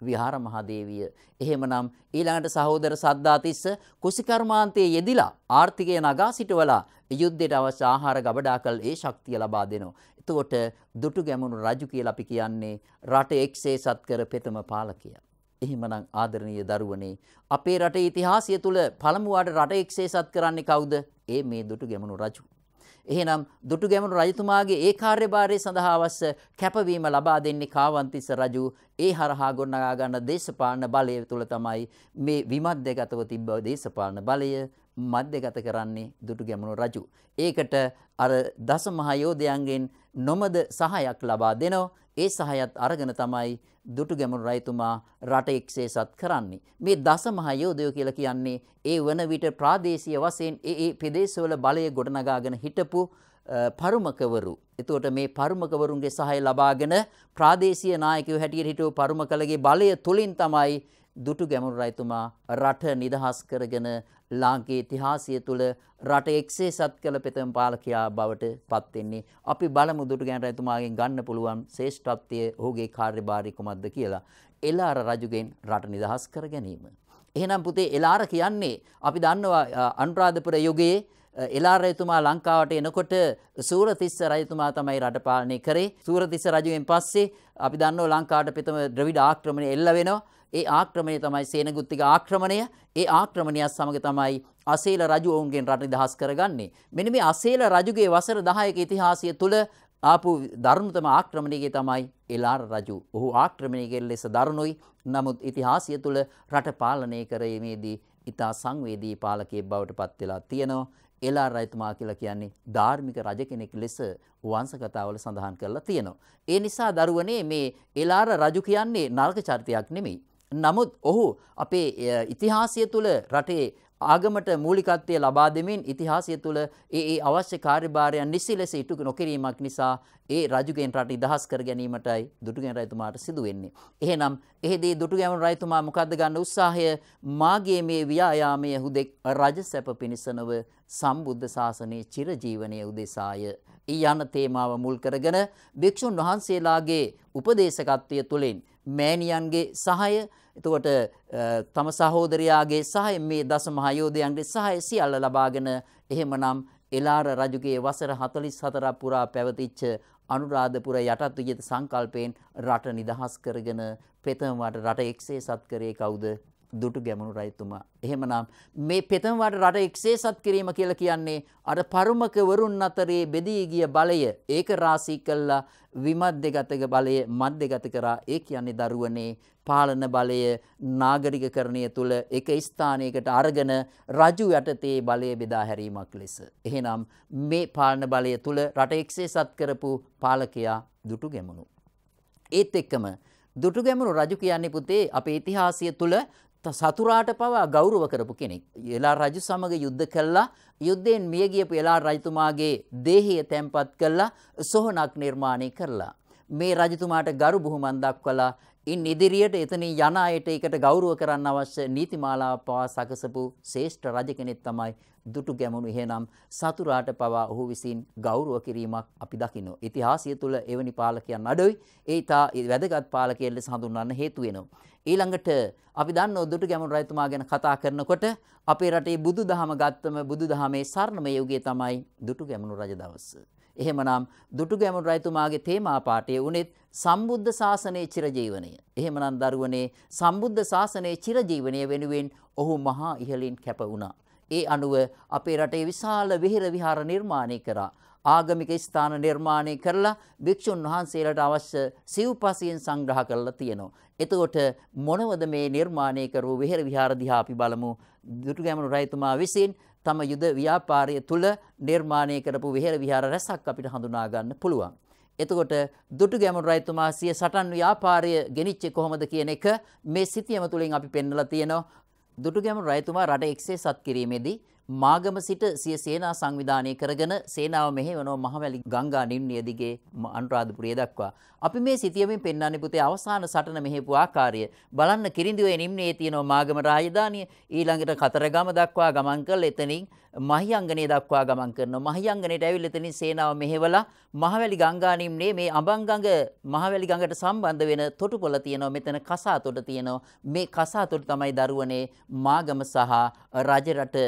විහාර මහදේවිය. එහෙමනම් ඊළඟට සහෝදර සද්දාතිස්ස කුසිකර්මාන්තයේ යෙදිලා ආර්ථිකය නගා සිටවලා යුද්ධයට අවශ්‍ය ආහාර ගබඩා කළ ඒ ශක්තිය ලබා දෙනවා. එතකොට දුටු ගැමුණු රජු කියලා අපි කියන්නේ රට එක්සේසත් කර පෙතම පාලකයා. එහෙමනම් ආදරණීය දරුවනේ අපේ රටේ ඉතිහාසය තුල පළමුවට රට එක්සේසත් කරන්නේ කවුද? ඒ මේ දුටු ගැමුණු රජු. එහෙනම් දුටුගැමුණු රජතුමාගේ ඒ කාර්යභාරය සඳහා අවශ්‍ය කැපවීම ලබා දෙන්නේ කාවන්තිස්ස රජු ඒ හරහා ගොඩනගා ගන්න දේශපාලන බලය තුළ තමයි මේ විමධ්‍යගතව තිබ්බ දේශපාලන බලය මධ්‍යගත කරන්නේ දුටු ගැමුණු රජු. ඒකට අර දසමහා යෝධයන්ගෙන් නොමද සහයක් ලබා දෙනෝ ඒ සහයත් අරගෙන තමයි දුටු ගැමුණු රයිතුමා රට එක්සේසත් කරන්නේ. මේ දසමහා යෝධයෝ කියලා කියන්නේ ඒ වන විට ප්‍රාදේශීය වශයෙන් ඒ ඒ ප්‍රදේශවල බලය ගොඩනගාගෙන හිටපු පරුමකවරු. එතකොට මේ පරුමකවරුන්ගේ සහය ලබාගෙන ප්‍රාදේශීය නායකයෝ හැටියට හිටපු පරුමකලගේ බලය තුලින් තමයි දුටු ගැමුණු රයිතුමා රට නිදහස් කරගෙන ලාංකේ ඉතිහාසය තුළ රට එක්සේ සත් කළ පෙතම පාලකයා බවට පත්වෙන්නේ. අපි බලමු දුටුගැන්ට ඇතුමාගෙන් ගන්න පුළුවන් ශේෂ්ඨත්වය ඔහුගේ කාර්යභාරය කුමක්ද කියලා. එලාර රජුගෙන් රට නිදහස් කර ගැනීම. එහෙනම් පුතේ එලාර කියන්නේ අපි දන්නවා අනුරාධපුර යුගයේ එලාර එතුමා ලංකාවට එනකොට සූරතිස්ස රජතුමා තමයි රට පාලනය කරේ. සූරතිස්ස රජුගෙන් පස්සේ අපි දන්නවා ලංකාවට ප්‍රථම ද්‍රවිඩ ආක්‍රමණය එල්ල වෙනවා. ඒ ආක්‍රමණය තමයි සේනගුත්තික ආක්‍රමණය. ඒ ආක්‍රමණයත් සමග තමයි අසේල රජු ඔවුන්ගෙන් රට නිදහස් කරගන්නේ. මෙන්න මේ අසේල රජුගේ වසර 10ක ඉතිහාසය තුළ ආපු දරුණුතම ආක්‍රමණයේ තමයි එලාර රජු. ඔහු ආක්‍රමණයේ ලෙස දරුණුයි. නමුත් ඉතිහාසය තුළ රට පාලනය කිරීමේදී ඉතා සංවේදී පාලකයෙක් බවට පත් වෙලා තියෙනවා. එලා රජතුමා කියලා කියන්නේ ධාර්මික රජ කෙනෙක් ලෙස වංශ කතාවල සඳහන් කරලා තියෙනවා. ඒ නිසා දරුවනේ මේ එලාර රජු කියන්නේ නරක චරිතයක් නෙමෙයි. නමුත් ඔහු අපේ ඉතිහාසය තුළ රටේ ආගමට මූලිකත්වය ලබා දෙමින් ඉතිහාසය තුළ ඒ ඒ අවශ්‍ය කාර්යභාරයන් නිසි ලෙස ඉටු නොකිරීමක් නිසා ඒ රජුගෙන් රට ඉදහස් කර ගැනීමටයි දුටුගැමුණු රජතුමාට සිදු වෙන්නේ. එහෙනම් එෙහිදී දුටුගැමුණු රජතුමා මොකද්ද ගන්න උත්සාහය? මාගේ මේ ව්‍යායාමයේ හුදෙක් රජසැප පිණිසනව සම්බුද්ධ ශාසනයේ චිරජීවනයේ උදෙසාය. ඊ යන තේමාව මුල් කරගෙන භික්ෂුන් වහන්සේලාගේ උපදේශකත්වය තුළින් මෑණියන්ගේ සහය එතකොට තම සහෝදරයාගේ සහය මේ දසමහා යෝධයන්ගේ සහය සියල්ල ලබාගෙන එහෙමනම් එලාර රජුගේ වසර 44ක් පුරා පැවතිච්ච අනුරාධපුර යටත් විජිත සංකල්පයෙන් රට නිදහස් කරගෙන ප්‍රථම රට එක්සේ සත්කරේ කවුද දුටු ගැමුණු රයිතුමා. එහෙමනම් මේ පෙතමවාට රට එක්සේසත් කිරීම කියලා කියන්නේ අර පරුමකවරුන් අතරේ බෙදී ගිය බලය ඒක රාශී කළා විමධ්‍යගතක බලය මධ්‍යගත කරා ඒ කියන්නේ දරුවනේ පාලන බලය නාගරිකකරණය තුළ එක ස්ථානයකට අරගෙන රජු යටතේ බලය බෙදා හැරීමක් ලෙස. එහෙනම් මේ පාලන බලය තුළ රට එක්සේසත් කරපු පාලකයා දුටු ගැමුණු. ඒත් එක්කම දුටුගැමුණු රජු කියන්නේ පුතේ අපේ ඉතිහාසය තුළ සතුරාට පවා ගෞරව කරපු කෙනෙක්. එලා රජු සමග යුද්ධ කළා යුද්ධයෙන් මිය ගියපු එලා රජතුමාගේ දේහය තැන්පත් කළා සොහනක් නිර්මාණය කරලා. මේ රජතුමාට ගරු බුහුමන් දක්වලා ඉන් ඉදිරියට එතන යන අයට ඒකට ගෞරව කරන්න අවශ්‍ය නීතිමාලාව පවා සකසපු ශ්‍රේෂ්ඨ රජ කෙනෙක් තමයි දුටු ගැමුණු එහෙනම් සතුරාට පවා ඔහු විසින් ගෞරව කිරීමක් අපි දකිනවා. ඉතිහාසය තුළ එවැනි පාලකයන් අඩුයි. ඒ තා වැදගත් පාලකයෙක් ලෙස හඳුන්වන්න හේතු වෙනවා. ඊළඟට අපි දන්නවා දුටු ගැමුණු රජතුමා ගැන කතා කරනකොට අපේ රටේ බුදුදහම ගත්තම බුදුදහමේ ස්වර්ණමය යුගය තමයි දුටු ගැමුණු රජ දවස. එහෙමනම් දුටුගැමුණු රජතුමාගේ තේමා පාඨය උනේත් සම්බුද්ධ ශාසනයේ චිරජීවනය. එහෙමනම් දරුවනේ සම්බුද්ධ ශාසනයේ චිරජීවනය වෙනුවෙන් ඔහු මහා ඉහළින් කැප වුණා. ඒ අනුව අපේ රටේ විශාල විහෙර විහාර නිර්මාණය කරා. ආගමික ස්ථාන නිර්මාණය කරලා භික්ෂුන් වහන්සේලාට අවශ්‍ය සිව්පසියෙන් සංග්‍රහ කරලා තියෙනවා. එතකොට මොනවද මේ නිර්මාණය කරව විහෙර විහාර දිහා අපි බලමු. දුටුගැමුණු රජතුමා විසින් තම යුද ව්‍යාපාරය තුළ නිර්මාණය කරපු විහෙර විහාර රැසක් අපිට හඳුනා ගන්න පුළුවන්. එතකොට දුටු ගැමුණු රජතුමා සිය සටන් ව්‍යාපාරය ගෙනිච්චේ කොහොමද කියන එක මේ සිතියම තුලින් අපි පෙන්වලා තියෙනවා. දුටු ගැමුණු රජතුමා රට එක්සේසත් කිරීමේදී මාගම සිට සිය සේනා සංවිධානය කරගෙන සේනාව මෙහෙවනෝ මහවැලි ගංගා නිම්නිය දිගේ අනුරාධපුරය දක්වා. අපි මේ සිතියමින් පෙන්වන්නේ පුතේ අවසාන සටන මෙහෙපු ආකාරය. බලන්න කිරිඳිවේ නිම්නියේ තියෙනවා මාගම රාජධානිය. ඊළඟට කතරගම දක්වා ගමන් කළ එතනින් මහියංගනේ දක්වා ගමන් කරනවා. මහියංගනේට ඇවිල්ලා එතනින් සේනාව මෙහෙवला මහවැලි ගංගා නිම්නයේ මේ අඹංගඟ මහවැලි ගඟට සම්බන්ධ වෙන තොටුපොළ තියෙනවා. මෙතන කසාතොට තියෙනවා. මේ කසාතොට තමයි දරුවනේ මාගම සහ රජරට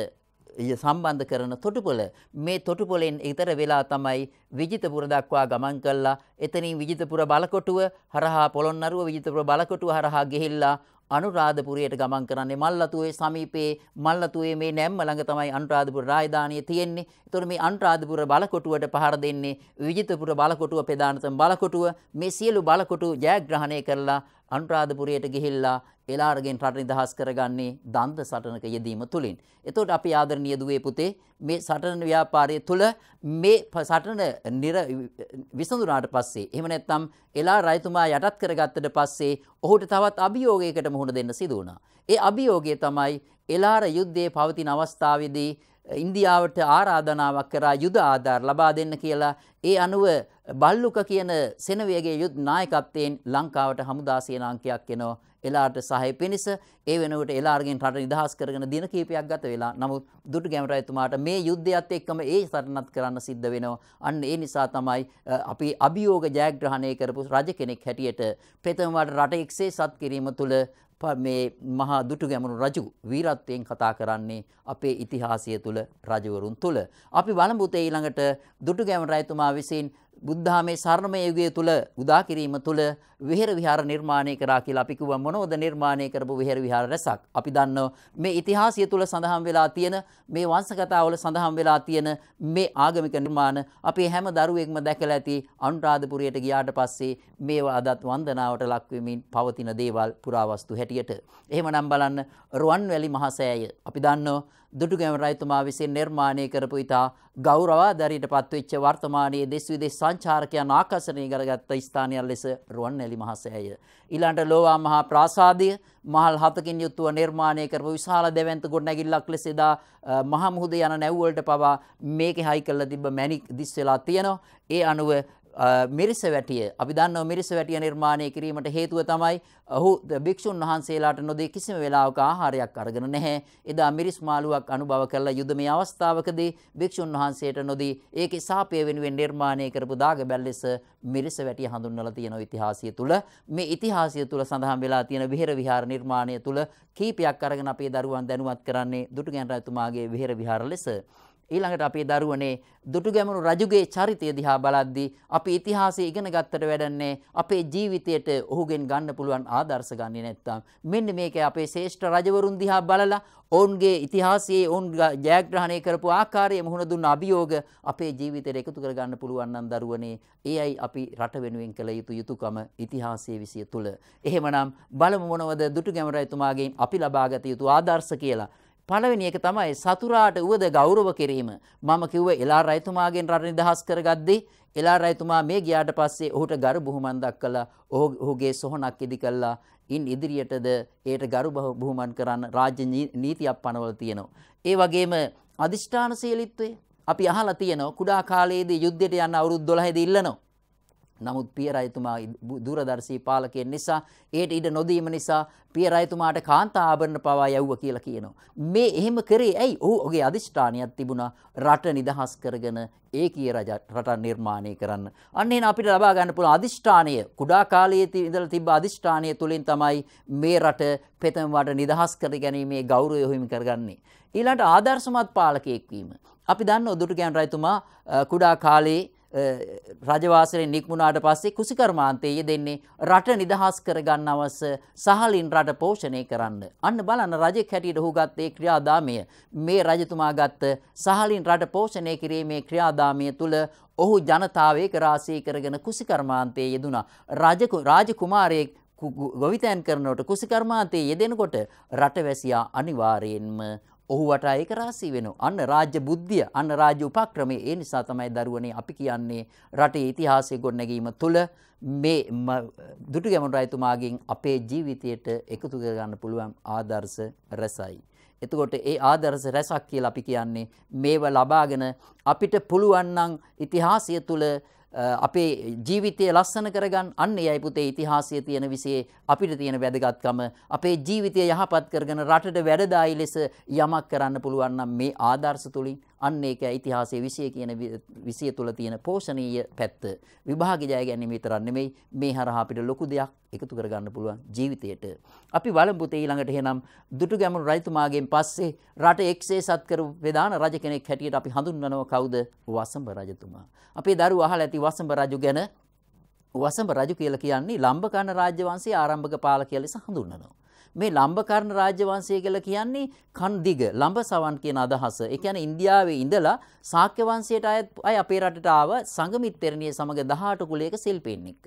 සම්බන්ධ කරන තොටුපොළ මේ තොටුපොළෙන් ඉතර වෙලා තමයි විජිතපුර දක්වා ගමන් කළා එතනින් විජිතපුර බලකොටුව හරහා පොළොන්නරුව විජිතපුර බලකොටුව හරහා ගිහිල්ලා අනුරාධපුරයට ගමන් කරන්නේ මල්ලතුවේ සමීපයේ මල්ලතුවේ මේ නැම්ම ළඟ තමයි අනුරාධපුර රාජධානිය තියෙන්නේ. ඒතකොට මේ අනුරාධපුර බලකොටුවට පහර දෙන්නේ විජිතපුර බලකොටුව ප්‍රධානතම බලකොටුව මේ සියලු බලකොටු ජයග්‍රහණය කරලා අනුරාධපුරයට ගිහිල්ලා එලාරගෙන් රට නිදහස් කරගන්නේ දන්ත සටනක යෙදීම තුලින්. එතකොට අපි ආදරණීය දුවේ පුතේ මේ සටන ව්‍යාපාරය තුල මේ සටන නිර විසඳුනාට පස්සේ එහෙම නැත්නම් එලා රයිතුමා යටත් කරගත්තට පස්සේ ඔහුට තවත් අභියෝගයකට මුහුණ දෙන්න සිදු වුණා. ඒ අභියෝගය තමයි එලාර යුද්ධයේ පවතින අවස්ථාවේදී ඉන්දියාවට ආරාධනාවක් කරා යුද ආධාර ලබා දෙන්න කියලා ඒ අනුව බල්ලුක කියන සෙනවියගේ යුද් නායකත්වයෙන් ලංකාවට හමුදා සේනාංකයක් එනවා එලාට සහය පිණිස ඒ වෙනුවට එලාර්ගෙන් රට නිදහස් කරගෙන දින කිහිපයක් ගත වෙලා නමුත් දුටු ගැමරයතුමාට මේ යුද්ධයත් එක්කම ඒ සටනත් කරන්න සිද්ධ වෙනවා අන්න ඒ නිසා තමයි අපි අභියෝග ජයග්‍රහණය කරපු රජ කෙනෙක් හැටියට ප්‍රථම වට රට එක්සේසත් කිරීම තුළ මේ මහා දුටු ගැමුණු රජු වීරත්වයෙන් කතා කරන්නේ අපේ ඉතිහාසය තුළ රජවරුන් තුළ. අපි බලමුතේ ඊළඟට දුටු ගැමුණු රජතුමා විසින් බුද්ධාමේ සරණමය යුගය තුල උදා කිරීම තුල විහෙර විහාර නිර්මාණය කරා කියලා අපි කිව්වා මොනෝද නිර්මාණය කරපු විහෙර විහාර රැසක්. අපි දන්නවා මේ ඉතිහාසය තුල සඳහන් වෙලා තියෙන මේ වංශ කතාවල සඳහන් වෙලා තියෙන මේ ආගමික නිර්මාණ අපි හැම දරුවෙක්ම දැකලා ඇති අනුරාධපුරයට ගියාට පස්සේ මේවා අදත් වන්දනාවට ලක් වෙමින් පවතින දේවල් පුරාවස්තු හැටියට. එහෙමනම් බලන්න රුවන්වැලි මහසෑය අපි දන්නවා දුටුගැම රයිතුමා විසින් නිර්මාණය කරපු ඉතා ගෞරවාදරයට පත්වෙච්ච වර්තමානයේ දෙස් විදෙස් සංචාරකයන් ආකර්ෂණය කරගත්ත ස්ථානයක් ලෙස රුවන්වැලි මහසෑය. ඊළඟට ලෝවා මහා ප්‍රාසාදය මහල් හතකින් යුතුව නිර්මාණය කරපු විශාල දෙවන්ත ගොඩනැගිල්ලක් ලෙස එදා මහමුහුද යන නැව්වලට පවා මේකේ හයි කරලා තිබ්බ මැණික් දිස් වෙලා තියෙනවා. ඒ අනුව මිරිස වැටිය අපි දන්නව මිරිස වැටිය නිර්මාණය කිරීමට හේතුව තමයි ඔහු භික්ෂුන් වහන්සේලාට නොදී කිසිම වෙලාවක ආහාරයක් අරගෙන නැහැ. එදා මිරිස් මාළුවක් අනුභව කරලා යුදමේ අවස්ථාවකදී භික්ෂුන් වහන්සේට නොදී ඒකේ සාපය වෙනුවෙන් නිර්මාණය කරපු දාගැබැල් ලෙස මිරිස වැටිය හඳුන්වලා තියෙන ඉතිහාසය තුල මේ ඉතිහාසය තුල සඳහන් වෙලා තියෙන විහෙර විහාර නිර්මාණය තුල කීපයක් අරගෙන අපේ දරුවන් දැනුවත් කරන්නේ දුටුගැන් රජතුමාගේ විහෙර විහාර ලෙස. ඊළඟට අපේ දරුවනේ දුටුගැමුණු රජුගේ චරිතය දිහා බලද්දී අපි ඉතිහාසය ඉගෙන ගත්තට වැඩන්නේ අපේ ජීවිතයට ඔහුගෙන් ගන්න පුළුවන් ආදර්ශ ගන්නේ නැත්නම් මෙන්න මේක අපේ ශ්‍රේෂ්ඨ රජවරුන් දිහා බලලා ඔවුන්ගේ ඉතිහාසයේ ඔවුන් ජයග්‍රහණය කරපු ආකාරය මුහුණ දුන්න අභියෝග අපේ ජීවිතයට එකතු කරගන්න පුළුවන් නම් දරුවනේ ඒයි අපි රට වෙනුවෙන් කළ යුතු යුතුයකම ඉතිහාසයේ විසිය තුල. එහෙමනම් බලමු මොනවද දුටුගැමුණු රජතුමාගෙන් අපි ලබාගත යුතු ආදර්ශ කියලා පළවෙනි එක තමයි සතුරාට උවද ගෞරව කිරීම. මම කිව්ව එලා රයිතුමාගෙන් රට නිදහස් කරගද්දී එලා රයිතුමා මේ ගියාට පස්සේ ඔහුට ගරු බුහුමන්දක් කළා. ඔහුගේ සොහනක් ඉදි කළා. ඉන් ඉදිරියටද ඒට ගරු බුහුමන් කරන්න රාජ්‍ය නීතියක් පනවල තියෙනවා. ඒ වගේම අදිෂ්ඨාන සීලීත්වය අපි අහලා තියෙනවා. කුඩා කාලයේදී යුද්ධයට යන අවුරුදු 12 දී ඉල්ලනවා. නමුත් පිය රජතුමා දුරදර්ශී පාලකයන් නිසා ඒට ඉඩ නොදීම නිසා පිය රජතුමාට කාන්තා ආභරණ පවා යවුවා කියලා කියනවා. මේ එහෙම කරේ ඇයි? ඔහු ඔහුගේ අදිෂ්ඨානියක් තිබුණා රට නිදහස් කරගෙන ඒකීය රට නිර්මාණය කරන්න. අන්න එහෙනම් අපිට ලබා ගන්න පුළුවන් අදිෂ්ඨානය කුඩා කාලයේ ඉඳලා තිබ්බ අදිෂ්ඨානය තුලින් තමයි මේ රට පෙතම වට නිදහස් කර ගැනීමේ ගෞරවය හිමි කරගන්නේ. ඊළඟට ආදර්ශමත් පාලකයෙක් වීම. අපි දන්න ඔදුටු ගෑන් රජතුමා කුඩා කාලේ රජවාසරෙන් නික්මුණාට පස්සේ කුසිකර්මාන්තයේ යෙදෙන්නේ රට නිදහස් කරගන්න අවස සහලින් රට පෝෂණය කරන්න. අන්න බලන්න රජෙක් හැටියට ඔහු ගත්තේ ක්‍රියාදාමය. මේ රජතුමා ගත්ත සහලින් රට පෝෂණය කිරීමේ ක්‍රියාදාමය තුළ ඔහු ජනතාවේ කරාසී කරගෙන කුසිකර්මාන්තයේ යෙදුණා. රජ රාජකුමාරයෙක් ගොවිතැන් කරනකොට කුසිකර්මාන්තයේ යෙදෙනකොට රටවැසියා අනිවාර්යයෙන්ම ඔහු වටා ඒක රාශී වෙනවා. අන්න රාජ්‍ය බුද්ධිය, අන්න රාජ්‍ය උපක්‍රමය. ඒ නිසා තමයි දරුවනේ අපි කියන්නේ රටේ ඉතිහාසය ගොඩනැගීම තුළ මේ දුටු ගැමුණු රජතුමාගෙන් අපේ ජීවිතයට එකතු කරගන්න පුළුවන් ආදර්ශ රසයි. එතකොට ඒ ආදර්ශ රසක් කියලා අපි කියන්නේ මේව ලබාගෙන අපිට පුළුවන් නම් ඉතිහාසය තුළ අපේ ජීවිතය ලස්සන කරගන්න අන්න යයි පුතේ ඉතිහාසය තියෙන විසේ අපිට තියෙන වැදගත්කම අපේ ජීවිතය යහපත් කරගෙන රටට වැඩදායි ලෙස යමක් කරන්න පුළුවන් නම් මේ ආදර්ශ තුලින් අන්න ඒක ඉතිහාසයේ විෂය කියන විෂය තුල තියෙන පෝෂණීය පැත්ත විභාග ජය ගැනීම විතරක් නෙමෙයි මේ හරහා අපිට ලොකු දෙයක් එකතු කරගන්න පුළුවන් ජීවිතයට. අපි බලමු තේ ඊළඟට එහෙනම් දුටුගැමුණු රජතුමාගෙන් පස්සේ රට එක්සේසත් කරපු ප්‍රධාන රජ කෙනෙක් හැටියට අපි හඳුන්වනවා කවුද? වසම්බ රජතුමා. අපේ දරුවෝ අහලා ඇති වසම්බ රජු ගැන වසම්බ රජු කියලා කියන්නේ ලම්බකන රාජ්‍ය වංශයේ ආරම්භක පාලකයා ලෙස හඳුන්වනවා. මේ ලම්බකර්ණ රාජ්‍ය වංශය කියලා කියන්නේ කන් දිග ලම්බ සවන් කියන අදහස. ඒ කියන්නේ ඉන්දියාවේ ඉඳලා ශාක්‍ය වංශයට අයත් අය අපේ රටට ආව සංගමිත් පෙරණිය සමග 18 කුලයක ශිල්පීන් එක්ක.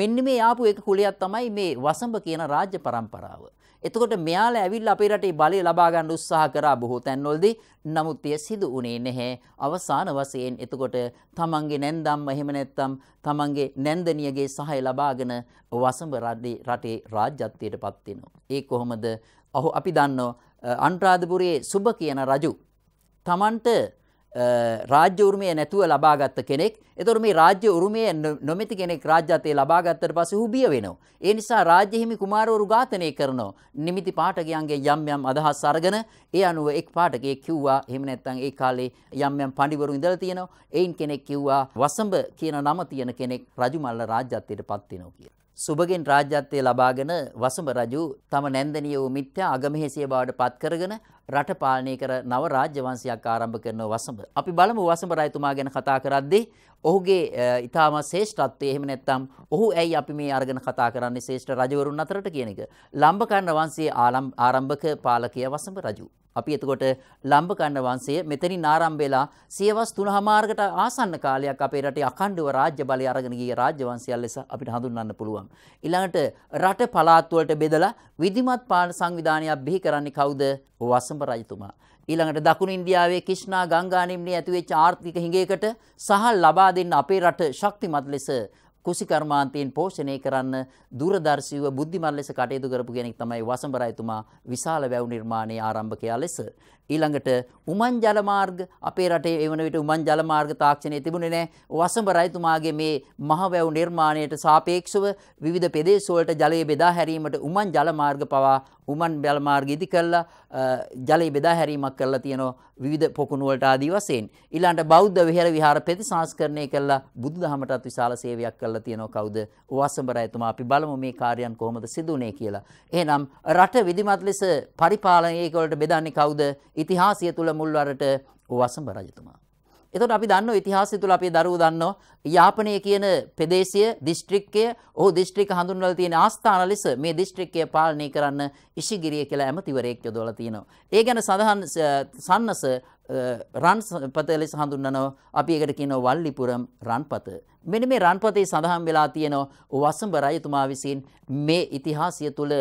මෙන්න මේ ආපු එක කුලයක් තමයි මේ වසඹ කියන රාජ්‍ය පරම්පරාව. එතකොට මෙයාලා ඇවිල්ලා අපේ රටේ බලය ලබා ගන්න උත්සාහ කරා බොහෝ තැන්වලදී. නමුත් එය සිදු වුණේ නැහැ. අවසාන වශයෙන් එතකොට තමන්ගේ නැන්දම්ම එහෙම නැත්නම් තමන්ගේ නැන්දනියගේ සහාය ලබාගෙන වසඹ රටේ රාජ්‍යත්වයට පත් වෙනවා. ඒ කොහොමද? ඔහු අපි දන්නෝ අනුරාධපුරයේ සුබ කියන රජු තමන්ට රාජ්‍ය උරුමය නැතුව ලබාගත්ත කෙනෙක් එතොර මේ රාජ්‍ය උරුමය නොමැති කෙනෙක් රාජ්‍යතය ලබාගත්තට පස හුබිය වෙනවා. ඒ නිසා රාජ්‍යහිමි කුමාරවරු ඝාතනය කරනවා. නිමිති පාටකයන්ගේ යම් යම් අදහස් අරගෙන ඒ අනුව එක් පාටකේ කිව්වා එහෙම නැත්නම් ඒ කාලේ යම් යම් පඬිවරු ඉඳලා තියෙනවා. එයින් කෙනෙක් කිව්වා වසඹ කියන නම තියෙන කෙනෙක් රජුමල්ල රාජ්‍යත්වයට පත් වෙනවා කියලා. සුබගෙන් රාජ්‍යත්වය ලබාගෙන වසුඹ රජු තම නැන්දනිය වූ මිත්‍යා අගමහේසිය බවට පත් කරගෙන රට පාලනය කර නව රාජ්‍ය වංශයක් ආරම්භ කරන වසුඹ. අපි බලමු වසුඹ රජතුමා ගැන කතා කරද්දී ඔහුගේ ඊටාම ශ්‍රේෂ්ඨත්වය එහෙම නැත්නම් ඔහු ඇයි අපි මේ අරගෙන කතා කරන්නේ ශ්‍රේෂ්ඨ රජවරුන් අතරට කියන එක. ලම්බකර්ණ වංශයේ ආරම්භක පාලකයා වසුඹ රජු. අපි එතකොට ලම්බකන්න වංශය මෙතනින් ආරම්භ වෙලා සියවස් 3මාර්ගට ආසන්න කාලයක් අපේ රටේ අඛණ්ඩව රාජ්‍ය බලය අරගෙන ගිය රාජ්‍ය වංශයල් ලෙස අපිට හඳුන්වන්න පුළුවන්. ඊළඟට රට පළාත් වලට බෙදලා විධිමත් පාලන සංවිධානයක් බිහි කරන්නේ කවුද? වසම්බ රජතුමා. ඊළඟට දකුණු ඉන්දියාවේ කිෂ්ණා ගංගා නිම්නයේ ඇතිවෙච්ච ආර්ථික හිඟයකට සහ ලබා දෙන්න අපේ රට ශක්තිමත් ලෙස කුසිකර්මාන්තයෙන් පෝෂණය කරන්න දුරදර්ශීව බුද්ධිමත් ලෙස කටයුතු කරපු කෙනෙක් තමයි වසඹරයතුමා විශාල වැව් නිර්මාණයේ ආරම්භකයා ලෙස. ඊළඟට උමන් ජලමාර්ග අපේ රටේ එවන විට උමන් ජලමාර්ග තාක්ෂණය තිබුණේ නැහැ. වසඹ රජතුමාගේ මේ මහවැව් නිර්මාණයට සාපේක්ෂව විවිධ ප්‍රදේශවලට ජලය බෙදා හැරීමට උමන් ජලමාර්ග පවා උමන් ජලමාර්ග ඉදි කළා ජලය බෙදා හැරීමක් කරලා තියෙනවා විවිධ පොකුණු වලට ආදී වශයෙන්. ඊළඟට බෞද්ධ විහාර විහාර ප්‍රතිසංස්කරණය කළා බුදුදහමටත් විශාල සේවයක් කරලා තියෙනවා කවුද? වසඹ රජතුමා. අපි බලමු මේ කාර්යයන් කොහොමද සිදු වුනේ කියලා. එහෙනම් රට විධිමත් ලෙස පරිපාලනයේක වලට බෙදන්නේ කවුද? ඉතිහාසය තුළ මුල්වරට වසඹ රජතුමා. එතකොට අපි දන්නෝ ඉතිහාසය තුළ අපේ දරුවෝ දන්නෝ යාපනය කියන ප්‍රදේශය දිස්ත්‍රික්කය ඔහු දිස්ත්‍රික්ක හඳුන්වලා තියෙන ආස්ථාන ලෙස මේ දිස්ත්‍රික්කය පාලනය කරන්න ඉසිගිරිය කියලා ඇමතිවරයෙක් යොදවලා තියෙනවා. ඒ ගැන සඳහන් සන්නස රන්පත ලෙස හඳුන්වනවා. අපි ඒකට කියනවා වල්ලිපුරම් රන්පත. මෙන්න මේ රන්පතේ සඳහන් වෙලා තියෙනවා වසඹ රජතුමා විසින් මේ ඉතිහාසය තුළ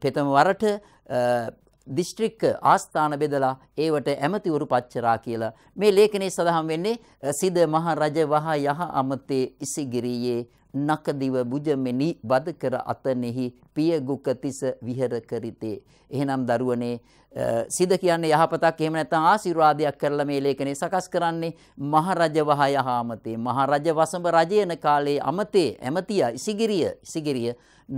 ප්‍රථම වරට දිස්ත්‍රික්ක ආස්ථාන බෙදලා ඒවට ඇමතිවරු පච්චරා කියලා. මේ ලේඛනයේ සඳහන් වෙන්නේ සිද මහ රජ වහ යහ අමතේ ඉසිගිරියේ නකදිව බුජමෙනි බද කර අතනෙහි පිය ගුකතිස විහෙර කරිතේ. එහෙනම් දරුවනේ සිද කියන්නේ යහපතක් එහෙම නැත්නම් ආශිර්වාදයක් කරලා මේ ලේඛනේ සකස් කරන්නේ මහරජ වහ යහාමතේ මහරජ වසඹ රජයන කාලේ අමතේ ඇමතියා ඉසිගිරිය ඉසිගිරිය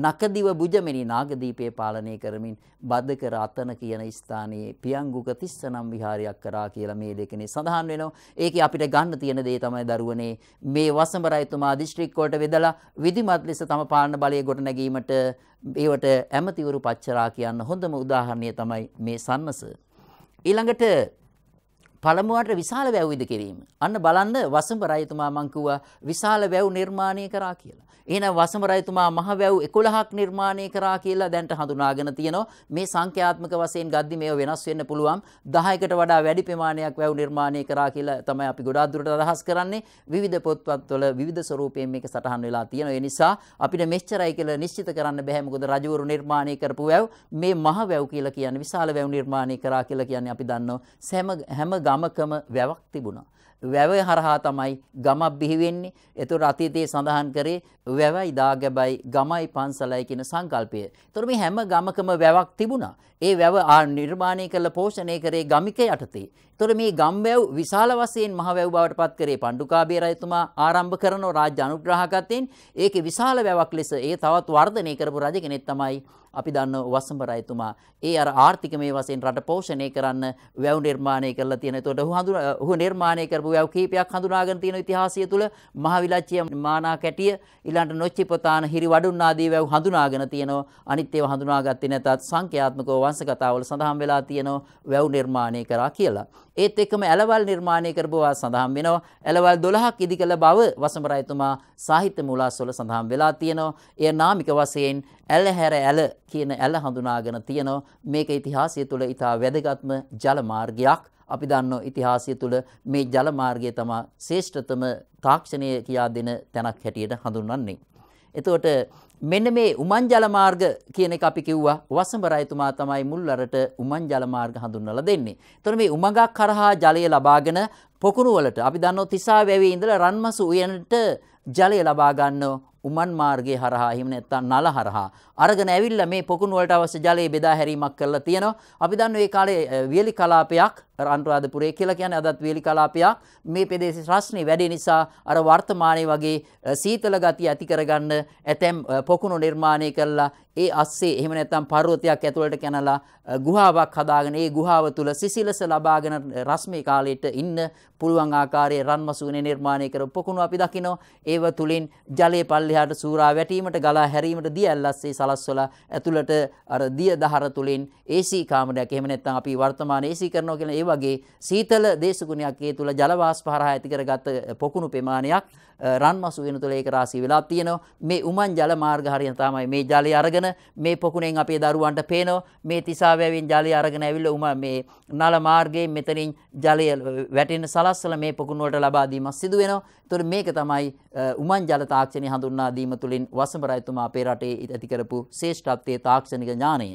නකදිව බුජමෙනි නාගදීපේ පාලනය කරමින් බද්දකර අතන කියන ස්ථානයේ පියංගුක තිස්ස නම් විහාරයක් කරා කියලා මේ ලේඛනේ සඳහන් වෙනවා. ඒකේ අපිට ගන්න තියෙන දේ තමයි දරුවනේ මේ වසඹ රජතුමා දිස්ත්‍රික් වලට වෙදලා විධිමත් ලෙස තම පාලන බලය ගොඩ නැගීමට ඒවට ඇමතිවරු පච්චරා කියන්න හොඳම උදාහරණය තමයි මේ සන්නස. ඊළඟට පළමුවට විශාල වැව් ඉද කිරීම. අන්න බලන්න වසඹ රජතුමා මං කිව්වා විශාල වැව් නිර්මාණය කරා කියලා. එහෙනම් වසඹ රජතුමා මහ වැව් 11ක් නිර්මාණය කරා කියලා දැන්ට හඳුනාගෙන තියෙනවා. මේ සංඛ්‍යාත්මක වශයෙන් ගද්දි මේව වෙනස් වෙන්න පුළුවන්. 10කට වඩා වැඩි ප්‍රමාණයක් වැව් නිර්මාණය කරා කියලා තමයි අපි ගොඩාක් දුරට අදහස් කරන්නේ. විවිධ පොත්පත්වල විවිධ ස්වරූපයෙන් මේක සටහන් වෙලා තියෙනවා. ඒ නිසා අපිට මෙච්චරයි කියලා නිශ්චිත කරන්න බෑ. මොකද රජවරු නිර්මාණය කරපු වැව් මේ මහ වැව් කියලා කියන්නේ විශාල වැව් නිර්මාණය කරා කියලා කියන්නේ අපි දන්නවා. හැම හැම ගමකම වැවක් තිබුණා. වැව හරහා තමයි ගමක් බිහි වෙන්නේ. ඒතර අතීතයේ සඳහන් කරේ වැවයි දාගැබයි ගමයි පන්සලයි කියන සංකල්පය. ඒතර මේ හැම ගමකම වැවක් තිබුණා. ඒ වැව නිර්මාණය කළ පෝෂණය කරේ ගමික යටතේ. ඒතර මේ ගම්වැව් විශාල වශයෙන් මහවැව් බවට පත් කරේ පණ්ඩුකාභය රජතුමා ආරම්භ කරන රාජ්‍ය අනුග්‍රහකත්වයෙන් ඒකේ විශාල වැවක් ලෙස ඒ තවත් වර්ධනය කරපු රජ කෙනෙක් තමයි අපි දන්න වසම්බර අයතුමා ඒ අර ආර්ථිකමය වශයෙන් රට පෝෂණය කරන්න වැව් නිර්මාණය කරලා තියෙන. එතකොට ඔහු හඳුනා ඔහු නිර්මාණය කරපු වැව් කීපයක් හඳුනාගෙන තියෙන ඉතිහාසය තුළ මහවිලච්චිය මානා කැටිය ඊළඟට නොච්චි පොතාන හිරි වඩුන් ආදී වැව් හඳුනාගෙන තියෙනවා. අනිත් ඒවා හඳුනාගත්තේ නැතත් සංඛ්‍යාත්මකව වංශ කතාවල සඳහන් වෙලා තියෙනවා වැව් නිර්මාණය කරා කියලා. ඒත් එක්කම ඇලවල් නිර්මාණය කරබවා සඳහන් වෙනවා. ඇලවල් 12ක් ඉදි කළ බව වසඹ රජතුමා සාහිත්‍ය මූලාශ්‍රවල සඳහන් වෙලා තියෙනවා. එය නාමික වශයෙන් ඇල හැර ඇල කියන ඇල හඳුනාගෙන තියෙනවා. මේක ඉතිහාසය තුළ ඉතා වැදගත්ම ජල මාර්ගයක්. අපි දන්නෝ ඉතිහාසය තුළ මේ ජල මාර්ගය තමයි ශ්‍රේෂ්ඨතම තාක්ෂණය කියා දෙන තැනක් හැටියට හඳුන්වන්නේ. එතකොට මෙන්න මේ උමන් ජලමාර්ග කියන එක අපි කිව්වා වසඹ රජතුමා තමයි මුල් අරට උමන් ජලමාර්ග හඳුන්වලා දෙන්නේ. එතකොට මේ උමඟක් කරහා ජලය ලබාගෙන පොකුණු වලට අපි දන්නවා තිසා වැවේ ඉඳලා රන්මසු උයනට ජලය ලබා ගන්නෝ උමන් මාර්ගයේ හරහා එහෙම නැත්නම් නල හරහා අරගෙන ඇවිල්ලා මේ පොකුණු වලට අවශ්‍ය ජලය බෙදා හැරීමක් කරලා තියෙනවා. අපි දන්නවා මේ කාලේ වියලි කලාපයක් අනුරාධපුරේ කියලා කියන්නේ අදත් වේලි කලාපයක් මේ ප්‍රදේශයේ රස්නේ වැඩි නිසා අර වර්තමානයේ වගේ සීතල ගතිය ඇති කරගන්න ඇතැම් පොකුණු නිර්මාණය කළා ඒ අස්සේ එහෙම නැත්නම් පර්වතයක් ඇතුළට කැනලා ගුහාවක් හදාගෙන ඒ ගුහාව තුල සිසිලස ලබාගෙන රස්මේ කාලයට ඉන්න පුළුවන් ආකාරයේ රන්මසුනේ නිර්මාණය කරපු පොකුණු අපි දකිනවා ඒව තුලින් ජලයේ පල්ලෙහාට සූරා වැටීමට ගලා හැරීමට දිය ඇල්ලස්සේ සලස්වලා ඇතුළට අර දිය දහර තුලින් AC කාමරයක් එහෙම නැත්නම් අපි වර්තමාන AC කරනවා කියන වගේ සීතල දේශගුණයක් ඒ තුළ ජලවාෂ්ප හරහා ඇති කරගත් පොකුණු ප්‍රමාණයක් රන් මසු වෙන තුළ ඒක රාශී වෙලා තියෙනවා. මේ උමන් ජල මාර්ග හරියට තමයි මේ ජලය අරගෙන මේ පොකුණෙන් අපේ දරුවන්ට පේනවා. මේ තිසාවැවෙන් ජලය අරගෙන ඇවිල්ලා උම මේ නල මාර්ගයෙන් මෙතනින් ජලය වැටෙන සලස්සල මේ පොකුණු වලට ලබා දීමක් සිදු වෙනවා. ඒතකොට මේක තමයි උමන් ජල තාක්ෂණය හඳුන්වා දීම තුළින් වසඹ රජතුමා අපේ රටේ ඇති කරපු ශ්‍රේෂ්ඨත්වයේ තාක්ෂණික ඥානය.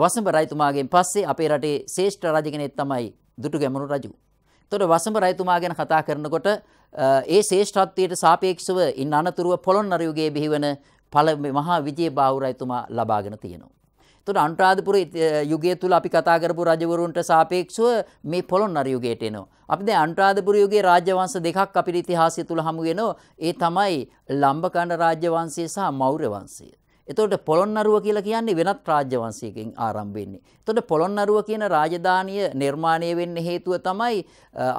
වසඹ රජතුමාගෙන් පස්සේ අපේ රටේ ශේෂ්ඨ රජකෙනෙක් තමයි දුටු ගැමුණු රජු. එතකොට වසඹ රජතුමා ගැන කතා කරනකොට ඒ ශේෂ්ඨත්වයට සාපේක්ෂව ඉන් අනතුරුව පොළොන්නරු යුගයේ බිහිවන පළ මහා විජය බාහු රජතුමා ලබාගෙන තියෙනවා. එතකොට අනුරාධපුර යුගය තුල අපි කතා කරපු රජවරුන්ට සාපේක්ෂව මේ පොළොන්නරු යුගයට එනවා. අපි දැන් අනුරාධපුර යුගයේ රාජවංශ දෙකක් අපේ ඉතිහාසය තුල හමු වෙනවා. ඒ තමයි ලම්බකණ්ඩ රාජවංශය සහ මෞර්ය වංශය. එතකොට පොළොන්නරුව කියලා කියන්නේ වෙනත් රාජ්‍ය වංශයකින් ආරම්භ වෙන්නේ. එතකොට පොළොන්නරුව කියන රාජධානිය නිර්මාණය වෙන්න හේතුව තමයි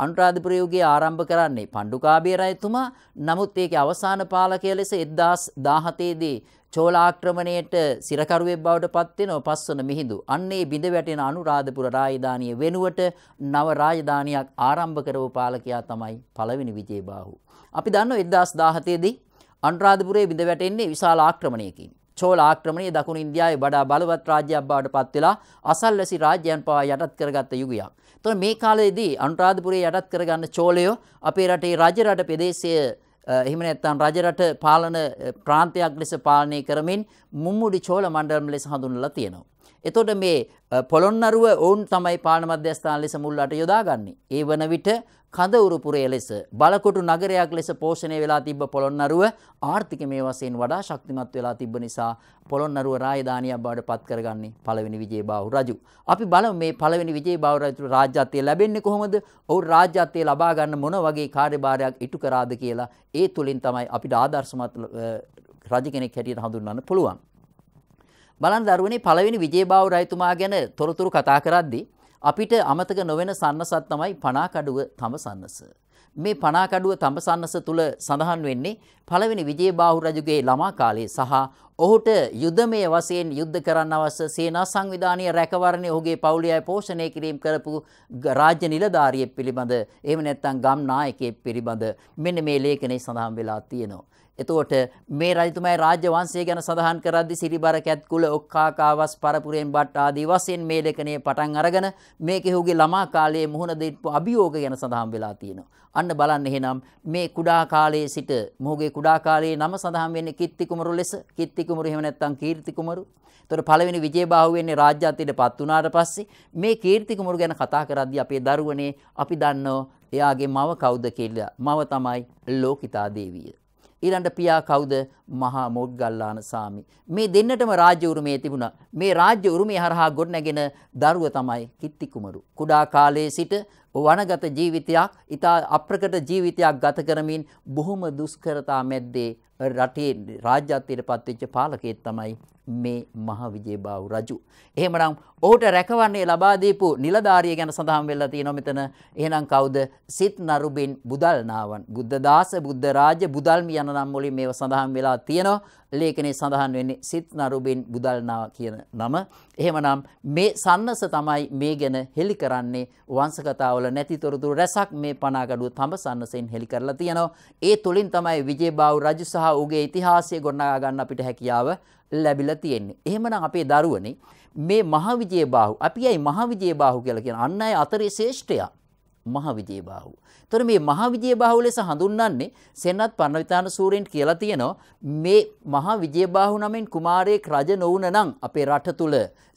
අනුරාධපුර යුගයේ ආරම්භ කරන්නේ පණ්ඩුකාභය රජතුමා. නමුත් ඒකේ අවසාන පාලකයා ලෙස 1017 දී චෝල ආක්‍රමණයට සිරකරුවෙක් බවට පත් වෙනව පස්වන මිහිඳු. අන්නේ බිඳ වැටෙන අනුරාධපුර රාජධානිය වෙනුවට නව රාජධානියක් ආරම්භ කරව පාලකයා තමයි පළවෙනි විජේබාහු. අපි දන්නවා 1017 දී අනුරාධපුරයේ බිඳ වැටෙන්නේ විශාල ආක්‍රමණයකින්. චෝල ආක්‍රමණයේ දකුණු ඉන්දියාවේ වඩා බලවත් රාජ්‍යයක් බවට පත් වෙලා අසල්වැසි රාජ්‍යයන් පවා යටත් කරගත්ත යුගයක්. එතකොට මේ කාලෙදී අනුරාධපුරයේ යටත් කරගන්න චෝලයෝ අපේ රටේ රජරට ප්‍රදේශය එහෙම නැත්නම් රජරට පාලන ප්‍රාන්තයක් ලෙස පාලනය කරමින් මුම්මුඩි චෝල මණ්ඩලම් ලෙස හඳුන්වලා තියෙනවා. එතොට මේ පොළොන්නරුව ඔවුන් තමයි පාන මධ්‍යස්ථාන ලෙස මුල්ලට යොදාගන්නේ. ඒ වන විට කඳවුරුපුරේ ලෙස බලකොටු නගරයක් ලෙස පෝෂණය වෙලා තිබ්බ පොළොන්නරුව ආර්ථික මේ වසයෙන් වඩා ශක්තිමත් වෙලා තිබ්බ නිසා පොළොන්නරුව රාජධානියක් බවට පත් කරගන්නේ පළවෙනි විජේබාහු රජු. අපි බලමු මේ පළවෙනි විජේබාහු රජුට රාජ්‍යත්වය ලැබෙන්නේ කොහොමද? ඔහු රාජ්‍යත්වය ලබා ගන්න මොන වගේ කාර්යභාරයක් ඉටු කරාද කියලා ඒ තුලින් තමයි අපිට ආදර්ශමත් රජ කෙනෙක් හැටියට හඳුන්වන්න පුළුවන්. බලන් දරුවනේ පළවෙනි විජේබාහු රජතුමා ගැන තොරතුරු කතා කරද්දී අපිට අමතක නොවන සන්නසත් තමයි පනාකඩුව තඹසන්නස. මේ පනාකඩුව තඹසන්නස තුල සඳහන් වෙන්නේ පළවෙනි විජේබාහු රජුගේ ළමා කාලයේ සහ ඔහුට යුදමය වශයෙන් යුද්ධ කරන්න අවශ්‍ය සේනා සංවිධානීය රැකවරණය ඔහුගේ පවුලේ අය පෝෂණය කිරීම කරපු රාජ්‍ය නිලධාරියෙක් පිළිබඳ එහෙම නැත්නම් ගම් නායකයෙක් පිළිබඳ මෙන්න මේ ලේඛනයේ සඳහන් වෙලා තියෙනවා. එතකොට මේ රජතුමයි රාජ්‍ය වංශය ගැන සඳහන් කරද්දී සිරිබර කැත් කුල ඔක්කාකාවස් පරපුරෙන් බට් ආදී වශයෙන් මේ ලේඛනයේ පටන් අරගෙන මේ කෙහුගේ ළමා කාලයේ මුහුණ දීපු අභියෝග ගැන සඳහන් වෙලා තියෙනවා. අන්න බලන්න එහෙනම් මේ කුඩා කාලයේ සිට මොහුගේ කුඩා කාලයේ නම සඳහන් වෙන්නේ කිත්ති කුමරු ලෙස. කිත්ති කුමරු එහෙම නැත්නම් කීර්ති කුමරු. එතකොට පළවෙනි විජයබාහු වෙන්නේ රාජ්‍යත්වයටපත් වුණාට පස්සේ මේ කීර්ති කුමරු ගැන කතා කරද්දී අපේ දරුවනේ අපි දන්නෝ එයාගේ මව කවුද කියලා. මව තමයි ලෝකිතා දේවිය. ඊළඟ පියා කවුද? මහා මොග්ගල්ලාන සාමි. මේ දෙන්නටම රාජ්‍ය උරුමය තිබුණා. මේ රාජ්‍ය උරුමය හරහා ගොඩනැගෙන දරුව තමයි කිත්ති කුමරු. කුඩා කාලයේ සිට වනගත ජීවිතයක්, ඉතා අප්‍රකට ජීවිතයක් ගත කරමින් බොහොම දුෂ්කරතා මැද්දේ රටේ රාජ්‍යත්වයට පත්වෙච්ච පාලකයෙක් තමයි මේ මහවිජේබාහු රජු. එහෙමනම් ඔහුට රැකවන්නේ ලබා දීපු නිලධාරිය ගැන සඳහන් වෙලා තියෙනවා මෙතන. එහෙනම් කවුද? සිත් නරුබින් බුදල්නාවන්. බුද්ධදාස බුද්ධරාජ බුදල්මි යන නම් වලින් මේව සඳහන් වෙලා තියෙනවා. ලේඛනයේ සඳහන් වෙන්නේ සිත් නරුබින් බුදල්නාව කියන නම. එහෙමනම් මේ සන්නස තමයි මේ ගැන හෙළි කරන්නේ වංශ කතාවල නැති තොරතුරු රැසක් මේ පනාගඩුව තඹ සන්නසෙන් හෙළි කරලා තියෙනවා. ඒ තුලින් තමයි විජේබාහු රජු සහ ඔහුගේ ඉතිහාසය ගොඩනගා ගන්න අපිට හැකියාව ලැබිලා තියෙන්නේ. එහෙමනම් අපේ දරුවනේ මේ මහවිජය බාහු අපි ඇයි මහවිජය බාහු කියලා කියන අන්න අය අතරේ ශ්‍රේෂ්ඨයා මහවිජය බාහු. එතකොට මේ මහවිජය බාහු ලෙස හඳුන්වන්නේ සෙන්වත් පන්නවිතාන සූරෙන් කියලා තියෙනවා මේ මහවිජය බාහු නමෙන් කුමාරයෙක් රජ නොවුන නම් අපේ රට තුල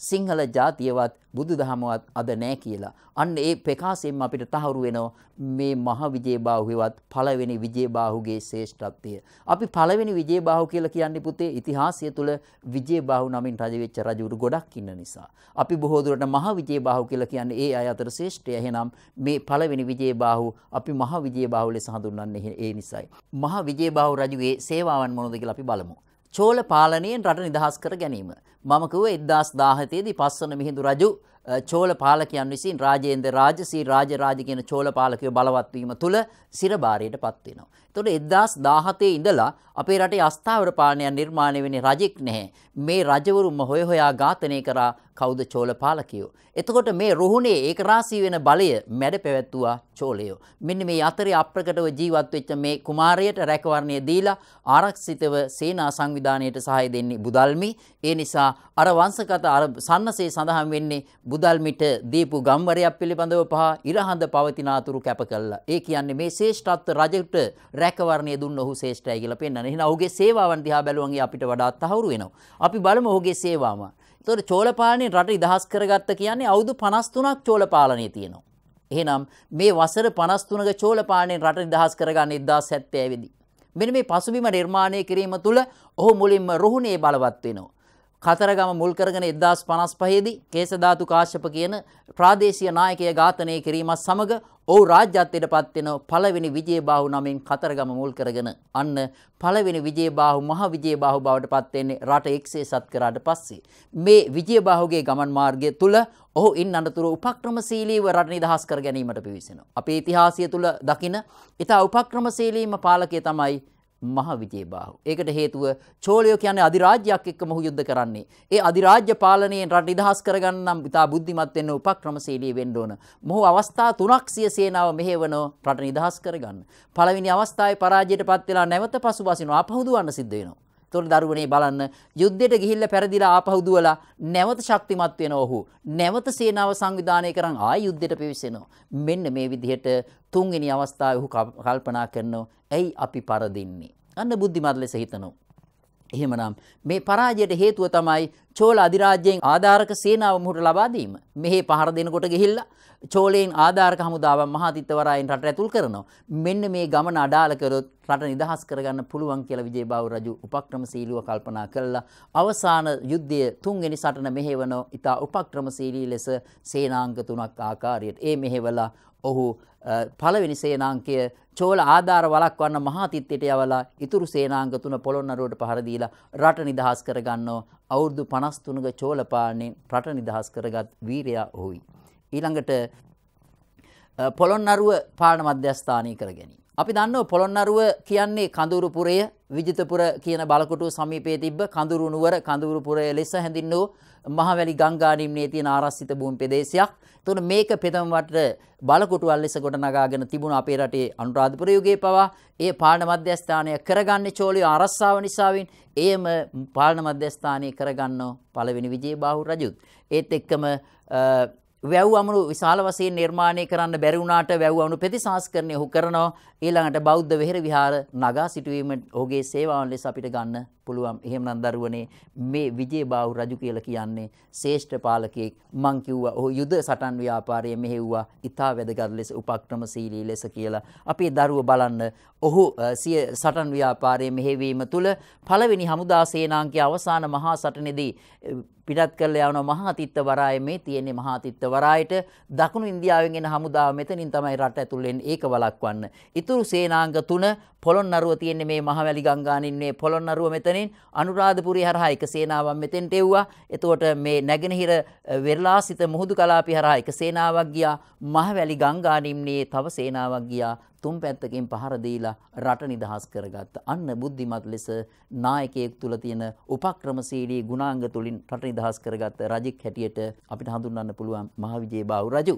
සිංහල ජාතියවත් බුදුදහමවත් අද නැහැ කියලා. අන්න ඒ ප්‍රකාශයෙන් අපිට තහවුරු වෙනවා මේ මහ විජේබාහුවේවත් පළවෙනි විජේබාහුගේ ශ්‍රේෂ්ඨත්වය. අපි පළවෙනි විජේබාහු කියලා කියන්නේ පුතේ ඉතිහාසය තුළ විජේබාහු නමින් රජ වෙච්ච රජවරු ගොඩක් ඉන්න නිසා. අපි බොහෝ දුරට මහ විජේබාහු කියලා කියන්නේ ඒ අය අතර ශ්‍රේෂ්ඨය. එහෙනම් මේ පළවෙනි විජේබාහු අපි මහ විජේබාහු ලෙස හඳුන්වන්නේ ඒ නිසයි. මහ විජේබාහු රජුගේ සේවාවන් මොනවද කියලා අපි බලමු. චෝල පාලනයෙන් රට නිදහස් කර ගැනීම. මම කිව්ව 1017 දී පස්වන මිහිඳු රජු චෝල පාලකයන් විසින් රාජේන්ද්‍ර රාජසී රාජරාජ කියන චෝල පාලකය බලවත් වීම තුළ සිරබාරයට පත් වෙනවා. එතකොට 1017 ඉඳලා අපේ රටේ අස්ථාවර පාලනයක් නිර්මාණය වෙන්නේ රජෙක් නැහැ. මේ රජවරුම හොය හොයා ඝාතනය කරා කවුද චෝල පාලකයෝ. එතකොට මේ රුහුණේ ඒකරාශී වෙන බලය මැඩ පැවැත්තුවා චෝලයෝ. මෙන්න මේ අතරේ අප්‍රකටව ජීවත් වෙච්ච මේ කුමාරයට රැකවරණය දීලා ආරක්ෂිතව සේනා සංවිධානයට සහාය දෙන්නේ බුදල්මි. ඒ නිසා අර වංශගත අර සන්නසේ සඳහන් වෙන්නේ මුදල්මිට දීපු ගම්වරයක් පිළිබඳව පහ ඉරහඳ පවතිනාතුරු කැප කළා. ඒ කියන්නේ මේ ශේෂ්ඨත්ව රජුට රැකවරණය දුන්න ඔහු ශේෂ්ඨයි කියලා පෙන්වන්නේ. එහෙනම් ඔහුගේ සේවාවන් දිහා බැලුවන් අපිට වඩා තහවුරු වෙනවා. අපි බලමු ඔහුගේ සේවාව. ඒතොර චෝලපාලනේ රට ඉදහස් කරගත්ත කියන්නේ අවුරුදු 53ක් චෝලපාලනය තියෙනවා. එහෙනම් මේ වසර 53ක චෝලපාලනේ රට ඉදහස් කරගන්නේ 1070 වෙදී. මෙන්න මේ පසුබිම නිර්මාණය කිරීම තුළ ඔහු මුලින්ම රුහුණේ බලවත් වෙනවා. කතරගම මුල් කරගෙන 1055 දී කේසධාතු කාශ්‍යප කියන ප්‍රාදේශීය නායකය ඝාතනය කිරීමත් සමග ඔහු රාජ්‍යත්වයට පත් වෙන පළවෙනි විජේබාහු නමින් කතරගම මුල් කරගෙන අන්න පළවෙනි විජේබාහු මහ විජේබාහු බවට පත් වෙන්නේ රට එක්සේසත් කරාට පස්සේ මේ විජේබාහුගේ ගමන් මාර්ගය තුල ඔහු ඉන් අනතුරු උපක්‍රමශීලීව රට නිදහස් කර ගැනීමට පිවිසෙනවා අපේ ඉතිහාසය තුල දකින ඊට උපක්‍රමශීලීම පාලකය තමයි මහ විජේබාහු. ඒකට හේතුව චෝලයෝ කියන්නේ අධිරාජ්‍යයක් එක්ක මොහු යුද්ධ කරන්නේ. ඒ අධිරාජ්‍ය පාලනයෙන් රට නිදහස් කරගන්න නම් ඉතා බුද්ධිමත් වෙන්න උපක්‍රමශීලී වෙන්න ඕන. මොහු අවස්ථා තුනක් සිය සේනාව මෙහෙවනෝ රට නිදහස් කරගන්න. පළවෙනි අවස්ථාවේ පරාජයට පත් වෙලා නැවත පසුබසිනවා අපහුදුවන්න සිද්ධ වෙනවා. තොර දරුවනේ බලන්න යුද්ධයට ගිහිල්ලා පෙරදිලා ආපහු දුවලා නැවත ශක්තිමත් වෙන ඔහු නැවත සේනාව සංවිධානය කරන් ආය යුද්ධයට පිවිසෙනවා මෙන්න මේ විදිහට තුන්වෙනි අවස්ථාවේ ඔහු කල්පනා කරනවා ඇයි අපි පරදින්නේ අන්න බුද්ධිමත් ලෙස හිතනවා එහෙමනම් මේ පරාජයට හේතුව තමයි චෝල අධිරාජ්‍යයෙන් ආධාරක සේනාව මුහුට ලබා දීම. මෙහි පහර දෙනකොට ගිහිල්ලා චෝලයෙන් ආධාරක හමුදාව මහාතිත්තවරයන් රට ඇතුල් කරනවා. මෙන්න මේ ගමන අඩාල කරොත් රට නිදහස් කරගන්න පුළුවන් කියලා විජේබාහු රජු උපක්‍රමශීලීව කල්පනා කළා. අවසාන යුද්ධයේ තුන්වෙනි සටන මෙහෙවන ඉතා උපක්‍රමශීලී ලෙස සේනාංග තුනක් ආකාරයට ඒ මෙහෙවලා ඔහු පළවෙනි සේනාංකය චෝල ආධාර වලක්වන්න මහාතිත්්‍යයට යවලා ඉතුරු සේනාංග තුන පොළොන්නරුවට පහරදීලා රට නිදහස් කරගන්නෝ අවුරුදු පනස්තුනක චෝලපාලනෙන් රට නිදහස් කරගත් වීරයා ඔහුයි. ඊළඟට පොළොන්නරුව පාන මධ්‍යස්ථානය කර ගැනීම. අපි දන්න පොළොන්නරුව කියන්නේ කඳුරුපුරය විජිතපුර කියන බලකොටු සමීපේ තිබ්බ කඳුරුණුවර කඳුරුපුරය ලෙස හැඳින්නෝ මහවැලි ගංගානිම්නයේ තියෙන ආරස්සිත භූමි ප්‍රදේශයක්. එතකොට මේක පෙතමවට බලකොටුවල් ලෙස ගොඩනගාගෙන තිබුණ අපේ රටේ අනුරාධපුර යුගයේ පවා ඒ පාලන මධ්‍යස්ථානය කරගන්නේ චෝලිය ආරස්සාව නිසාවෙන් එයම පාලන මධ්‍යස්ථානය කරගන්න පළවෙනි විජේබාහු රජුත්. ඒත් එක්කම වැව් අමුණු විශාල වශයෙන් නිර්මාණය කරන්න බැරි වුණාට වැව් අමුණු ප්‍රතිසංස්කරණය ඔහු කරනවා ඊළඟට බෞද්ධ වෙහෙර විහාර නගා සිටුවීම ඔහුගේ සේවාවන් ලෙස අපිට ගන්න පුළුවන් එහෙමනම් දරුවනේ මේ විජේබාහු රජු කියලා කියන්නේ ශ්‍රේෂ්ඨ පාලකයෙක් මං කිව්වා ඔහු යුද සටන් ව්‍යාපාරයේ මෙහෙව්වා ඊටා වැදගත් ලෙස උපක්‍රමශීලී ලෙස කියලා අපේ දරුව බලන්න ඔහු සිය සටන් ව්‍යාපාරයේ මෙහෙවීම තුළ පළවෙනි හමුදා සේනාංකයේ අවසාන මහා සටනේදී පිටත් කරලා යවන මහාතිත්ත වරාය මේ තියෙන්නේ මහාතිත්ත වරායට දකුණු ඉන්දියාවෙන් එන හමුදාව මෙතනින් තමයි රට ඇතුල් වෙන්නේ ඒක වළක්වන්න. ඉතුරු සේනාංග තුන පොළොන්නරුව තියෙන්නේ මේ මහවැලි ගංගානින්නේ පොළොන්නරුව මෙතන එතනින් අනුරාධපුරය හරහා එක සේනාවන් මෙතෙන්ට එව්වා. එතකොට මේ නැගෙනහිර වෙරලාසිත මුහුදු කලාපි හරහා එක සේනාවක් ගියා. මහවැලි ගංගා නිම්නයේ තව සේනාවක් ගියා. තුන් පැත්තකින් පහර දීලා රට නිදහස් කරගත්ත. අන්න බුද්ධිමත් ලෙස නායකයෙක් තුල තියෙන උපක්‍රමශීලී ගුණාංග තුලින් රට නිදහස් කරගත්ත රජෙක් හැටියට අපිට හඳුන්වන්න පුළුවන් මහවිජය බාහු රජු.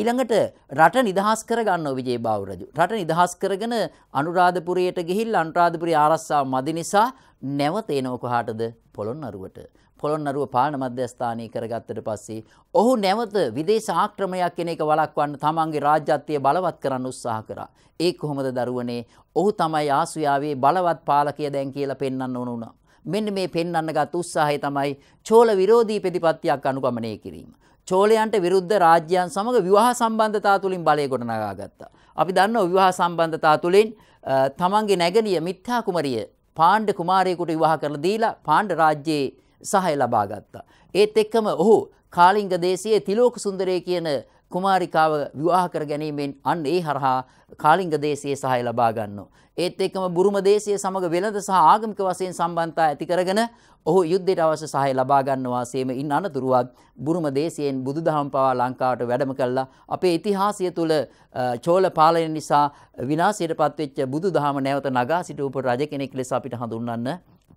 ඊළඟට රට නිදහස් කරගන්න විජේබාහු රජු. රට නිදහස් කරගෙන අනුරාධපුරයට ගිහිල්ලා අනුරාධපුරේ ආරස්සාව මදි නිසා නැවත එනව කොහාටද? පොළොන්නරුවට. පොළොන්නරුව පාලන මධ්‍යස්ථානයේ කරගත්තට පස්සේ ඔහු නැවත විදේශ ආක්‍රමණයක් කෙන එක වළක්වන්න තමන්ගේ රාජ්‍යත්වය බලවත් කරන්න උත්සාහ කරා. ඒ කොහොමද දරුවනේ? ඔහු තමයි ආසියාවේ බලවත් පාලකය දැන් කියලා පෙන්වන්න ඕන වුණා. මෙන්න මේ පෙන්වන්නගත් උත්සාහය තමයි චෝල විරෝධී ප්‍රතිපත්තියක් අනුගමනය කිරීම. චෝලයන්ට විරුද්ධ රාජ්‍යයන් සමඟ විවාහ සම්බන්ධතා තුළින් බලය ගොඩනගා ගත්තා. අපි දන්න විවාහ සම්බන්ධතා තුළින් තමන්ගේ නැගනිය මිත්‍යා කුමරිය පාණ්ඩ කුමාරයෙකුට විවාහ කරලා දීලා පාණ්ඩ රාජ්‍යයේ සහය ලබා ගත්තා. ඒත් එක්කම ඔහු කාලිංග දේශයේ තිලෝක සුන්දරය කියන කුමාරිකාව විවාහ කර ගැනීමෙන් අන් ඒ හරහා කාලිංග දේශයේ සහය ලබා ගන්නවා. ඒත් එක්කම බුරුම දේශය සමග වෙළඳ සහ ආගමික වශයෙන් සම්බන්ධතා ඇති කරගෙන ඔහු යුද්ධයට අවශ්‍ය සහය ලබා ගන්නවා සේම ඉන් අනතුරුවක් බුරුම දේශයෙන් බුදුදහම පවා ලංකාවට වැඩම කළා. අපේ ඉතිහාසය තුළ චෝල පාලනය නිසා විනාශයට පත්වෙච්ච බුදුදහම නැවත නගා සිටූ රජ කෙනෙක් ලෙස අපිට හඳුන්වන්න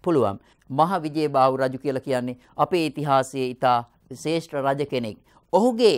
පුළුවන්. මහ විජේ බාහු රජු කියලා කියන්නේ අපේ ඉතිහාසයේ ඉතා ශ්‍රේෂ්ඨ රජ කෙනෙක්. ඔහුගේ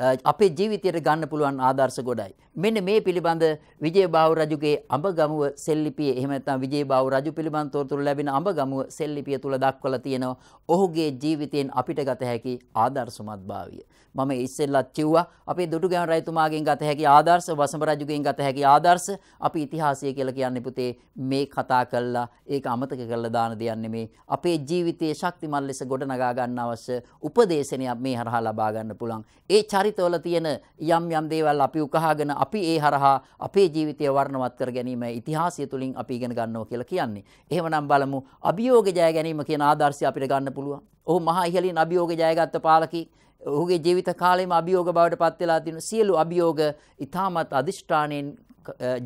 අපේ ජීවිතයට ගන්න පුළුවන් ආදර්ශ ගොඩයි. මෙන්න මේ පිළිබඳ විජේබාහු රජුගේ අඹගමුව සෙල්ලිපියේ එහෙම නැත්නම් විජේබාහු රජු පිළිබඳ තොරතුරු ලැබෙන අඹගමුව සෙල්ලිපිය තුල දක්වලා තියෙනවා. ඔහුගේ ජීවිතයෙන් අපිට ගත හැකි ආදර්ශමත් භාවය. මම ඉස්සෙල්ලත් කිව්වා අපේ දොටුගැමුණු රජතුමාගෙන් ගත හැකි ආදර්ශ වසඹ රජුගෙන් ගත හැකි ආදර්ශ අපි ඉතිහාසය කියලා කියන්නේ පුතේ මේ කතා කළා ඒක අමතක කරලා දාන දෙයක් නෙමේ. අපේ ජීවිතයේ ශක්තිමත් ලෙස ගොඩනගා ගන්න අවශ්‍ය උපදේශනයක් මේ හරහා ලබා ගන්න පුළුවන්. ඒ චරිතවල තියෙන යම් යම් දේවල් අපි උකහාගෙන අපි ඒ හරහා අපේ ජීවිතය වර්ණවත් කර ගැනීම ඉතිහාසය තුලින් අපි ඉගෙන ගන්නවා කියලා කියන්නේ. එහෙමනම් බලමු අභියෝග ජය ගැනීම කියන ආදර්ශය අපිට ගන්න පුළුවන්. ඔහු මහා ඉහළින් අභියෝග ජයගත්ත පාලකී ඔහුගේ ජීවිත කාලෙම අභියෝග බවට පත් වෙලා තියෙන සියලු අභියෝග ඊටමත් අදිෂ්ඨාණයෙන්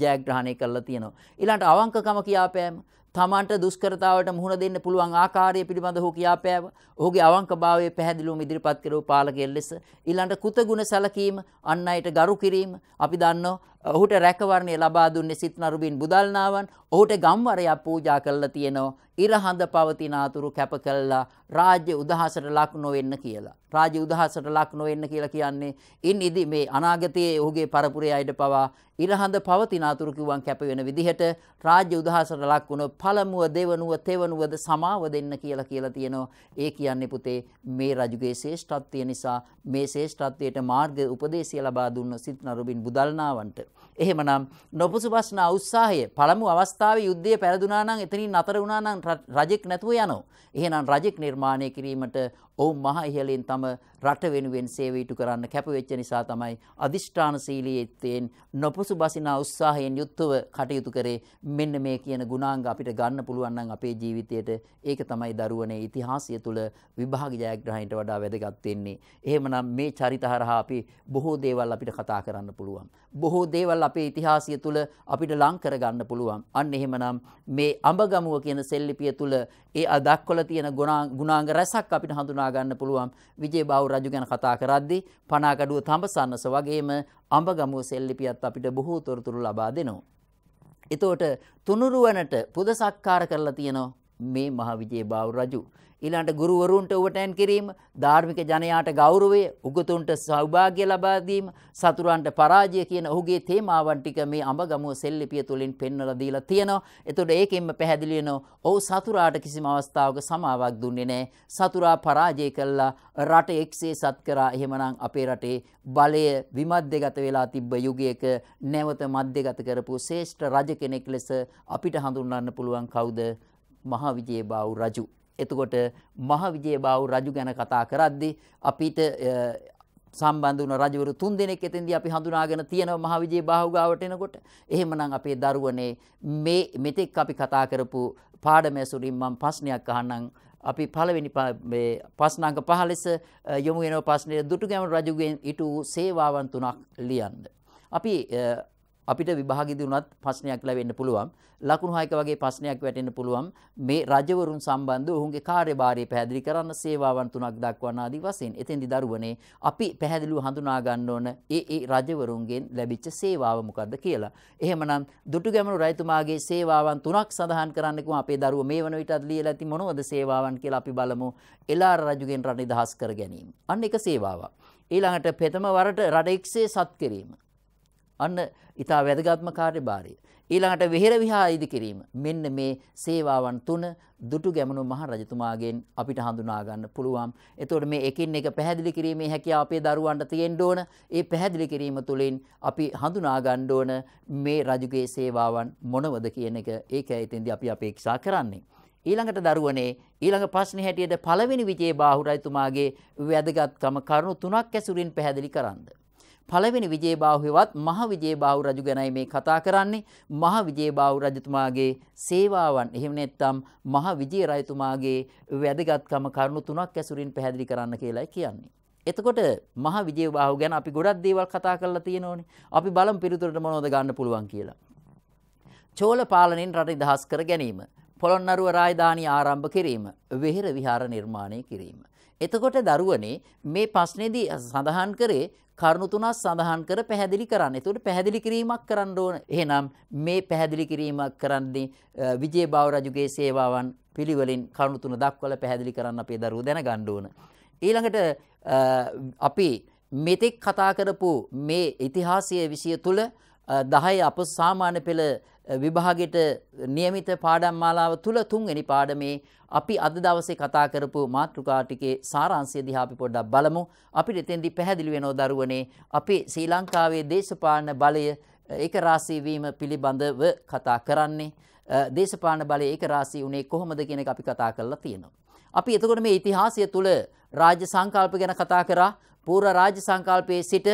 ජයග්‍රහණය කරලා තියෙනවා. ඊළඟට අවංකකම කියාපෑම තමන්ට දුෂ්කරතාවට මුහුණ දෙන්න පුළුවන් ආකාරය පිළිබඳ හෝ කියාපෑව ඔහුගේ අවංකභාවය පැහැදිලිවම ඉදිරිපත් කරව පාලකයෙක් ලෙස ඊළඟට කුතගුණ සැලකීම අන් අයට ගරු කිරීම අපි දන්නෝ ඔහුට රැකවරණය ලබා දුන්නේ සිත් නරුබින් බුදල්නාවන් ඔහුට ගම්වරයක් පූජා කරලා තියෙනවා ඉරහඳ පවතින අතුරු කැප කළා රාජ්‍ය උදහසට ලක් නොවෙන්න කියලා. රාජ්‍ය උදහසට ලක් නොවෙන්න කියලා කියන්නේ ඉන් ඉදි මේ අනාගතයේ ඔහුගේ පරපුරේ අයට පවා ඉරහඳ පවතින අතුරු කිව්වන් කැප වෙන විදිහට රාජ්‍ය උදහසට ලක් වුණ පළමුව දෙවනුව තෙවනුවද සමාව දෙන්න කියලා කියලා තියෙනවා. ඒ කියන්නේ පුතේ මේ රජුගේ ශ්‍රේෂ්ඨත්වය නිසා මේ ශ්‍රේෂ්ඨත්වයට මාර්ග උපදේශය ලබා දුන්න සිට්නරුබින් බුදල්නාවන්ට එහෙමනම් නොපුසුබස්නා උත්සාහය පළමු අවස්ථාව යුද්ධය පැරදුනානං එතනින් අතර වුණානං රජෙක් නැතුව යනෝ. එහෙනම් රජෙක් නිර්මාණය කිරීමට ඔවුන් මහ ඉහලින් තම රට වෙනුවෙන් සේවීටු කරන්න කැපවෙච්ච නිසා තමයි අධිෂ්ඨාන සීලියත්තයෙන් නොපුසුබසිනා උත්සාහයෙන් යුත්තුව කටයුතු කරේ මෙන්න මේ කියන ගුණාංග අපිට ගන්න පුළුවන්නන් අපේ ජීවිතයට ඒක තමයි දරුවනේ ඉතිහාසය තුළ විභාග ජයග්‍රහණයට වඩා වැදගත් වෙන්නේ. එහෙමනම් මේ චරිත හරහා අපි බොහෝ දේවල් අපිට කතා කරන්න පුළුවන්. බොහෝ දේවල් අපේ ඉතිහාසය තුළ අපිට ලංකර ගන්න පුළුවන්. අන්න එහෙමනම් මේ අඹගමුව කියන සෙල්ලිපිය තුළ ඒ අදක්වල තියෙන ගුණාංග රැසක් අපිට හඳුනා ගන්න පුළුවන්. විජේ බාහු රජු ගැන කතා කරද්දී පනාකඩුව තඹසන්නස වගේම අඹගමුව සෙල්ලිපියත් අපිට බොහෝ තොරතුරු ලබා දෙනවා. එතකොට තුනුරුවනට පුද සක්කාර කරලා තියෙනවා මේ මහ විජේ බාහු රජු. ඊළඟට ගුරුවරුන්ට උවටැන් කිරීම, ධාර්මික ජනයාට ගෞරවය, උගතුන්ට සෞභාග්‍ය ලබා දීම, සතුරන්ට පරාජය කියන ඔහුගේ තේමාවන් ටික මේ අඹගමුව සෙල්ලිපිය තුලින් පෙන්වලා දීලා තියෙනවා. එතකොට ඒකෙන්ම පැහැදිලි වෙනවා ඔහු සතුරාට කිසිම අවස්ථාවක සමාවක් දුන්නේ නැහැ. සතුරා පරාජය කළා, රට එක්සේසත් කරා. එහෙමනම් අපේ රටේ බලය විමධ්‍යගත වෙලා තිබ්බ යුගයක නැවත මධ්‍යගත කරපු ශ්‍රේෂ්ඨ රජ කෙනෙක් ලෙස අපිට හඳුන්වන්න පුළුවන් කවුද? මහා විජය බාහු රජු. එතකොට මහවිජයබාහු රජු ගැන කතා කරද්දී අපිට සම්බන්ධ වුණ රජවරු තුන් දෙනෙක් එතෙන්දී අපි හඳුනාගෙන තියෙනවා මහවිජේ බාහුව ගාවට එනකොට. එහෙමනම් අපේ දරුවනේ මේ මෙතෙක් අපි කතා කරපු පාඩම ඇසුරින් මම ප්‍රශ්නයක් අහන්නම්. අපි පළවෙනි මේ ප්‍රශ්නාංක 5 ලෙස යොමු වෙන ප්‍රශ්නේ දුටුගැමුණු රජුගෙන් ඉටු වූ සේවාවන් තුනක් ලියන්න. අපි අපිට විභාගෙදී උනත් ප්‍රශ්නයක් ලැබෙන්න පුළුවන්. ලකුණු 6ක වගේ ප්‍රශ්නයක් වැටෙන්න පුළුවන්. මේ රජවරුන් සම්බන්ධව ඔහුගේ කාර්යභාරය පැහැදිලි කරන්න, සේවාවන් තුනක් දක්වන ආදී වශයෙන්. එතෙන්දි දරුවනේ අපි පැහැදිලිව හඳුනා ගන්න ඕන ඒ ඒ රජවරුන්ගෙන් ලැබිච්ච සේවාව මොකද්ද කියලා. එහෙමනම් දුටුගැමුණු රජතුමාගේ සේවාවන් තුනක් සඳහන් කරන්න කිව්වම අපේ දරුවෝ මේ වන විටත් ලියලා ඇති මොනවද සේවාවන් කියලා අපි බලමු. එලාර රජුගෙන් රණ නිදහස් කර ගැනීම. අන්න එක සේවාවක්. ඊළඟට ප්‍රථම වරට රඩ එක්සේ සත් කිරීම. අන්න ඊටා වැදගත්ම කාර්යභාරය. ඊළඟට විහෙර විහා ඉදි කිරීම. මෙන්න මේ සේවාවන් තුන දුටු ගැමුණු මහ රජතුමාගෙන් අපිට හඳුනා ගන්න පුළුවන්. එතකොට මේ එකින් එක පැහැදිලි කිරීමේ හැකියාව අපේ දරුවන්ට තියෙන්න ඕන. ඒ පැහැදිලි කිරීම තුළින් අපි හඳුනා ගන්න ඕන මේ රජුගේ සේවාවන් මොනවද කියන එක ඒකයි එතෙන්දී අපි අපේක්ෂා කරන්නේ. ඊළඟට දරුවනේ ඊළඟ ප්‍රශ්නේ හැටියට පළවෙනි විජේ බාහු රජතුමාගේ වැදගත්කම කරුණු තුනක් ඇසුරින් පැහැදිලි කරන්න. පළවෙනි විජේබාහුවත් මහ විජේබාහු රජු ගැනයි මේ කතා කරන්නේ. මහ විජේබාහු රජතුමාගේ සේවාවන් එහෙම නැත්නම් මහ විජේ රජතුමාගේ වැදගත්කම කරුණු තුනක් ඇසුරින් පැහැදිලි කරන්න කියලායි කියන්නේ. එතකොට මහ විජේබාහු ගැන අපි ගොඩක් දේවල් කතා කරලා තියෙනෝනේ. අපි බලමු පිළිතුරට මොනවද ගන්න පුළුවන් කියලා. චෝල පාලනයෙන් රට නිදහස් කර ගැනීම, පොළොන්නරුව රාජධානී ආරම්භ කිරීම, වෙහෙර විහාර නිර්මාණය කිරීම. එතකොට දරුවනේ මේ ප්‍රශ්නේදී සඳහන් කරේ කරුණු තුනක් සඳහන් කර පැහැදිලි කරන්න. එතකොට පැහැදිලි කිරීමක් කරන්න ඕන. එහෙනම් මේ පැහැදිලි කිරීමක් කරන්නේ විජේ බාවරජුගේ සේවාවන් පිළිවෙලින් කරුණු තුන දක්වලා පැහැදිලි කරන්න අපේ දරුවෝ දැනගන්න ඕන. ඊළඟට අපි මෙතෙක් කතා කරපු මේ ඉතිහාසයේ විෂය තුල 10 අප සාමාන්‍ය පෙළ විභාගෙට નિયમિત පාඩම් මාලාව තුල තුන්වෙනි පාඩමේ අපි අද දවසේ කතා කරපු මාතෘකා ටිකේ සාරාංශය දිහා අපි පොඩ්ඩක් බලමු. අපිට එතෙන්දී පැහැදිලි වෙනව දරුවනේ අපේ ශ්‍රී ලංකාවේ දේශපාලන බලය ඒක රාශී වීම පිළිබඳව කතා කරන්නේ. දේශපාලන බලය ඒක රාශී උනේ කොහොමද කියන එක අපි කතා කරලා තියෙනවා. අපි එතකොට මේ ඉතිහාසය තුළ රාජ්‍ය සංකල්ප ගැන කතා කරා. පූර්ව රාජ්‍ය සංකල්පයේ සිට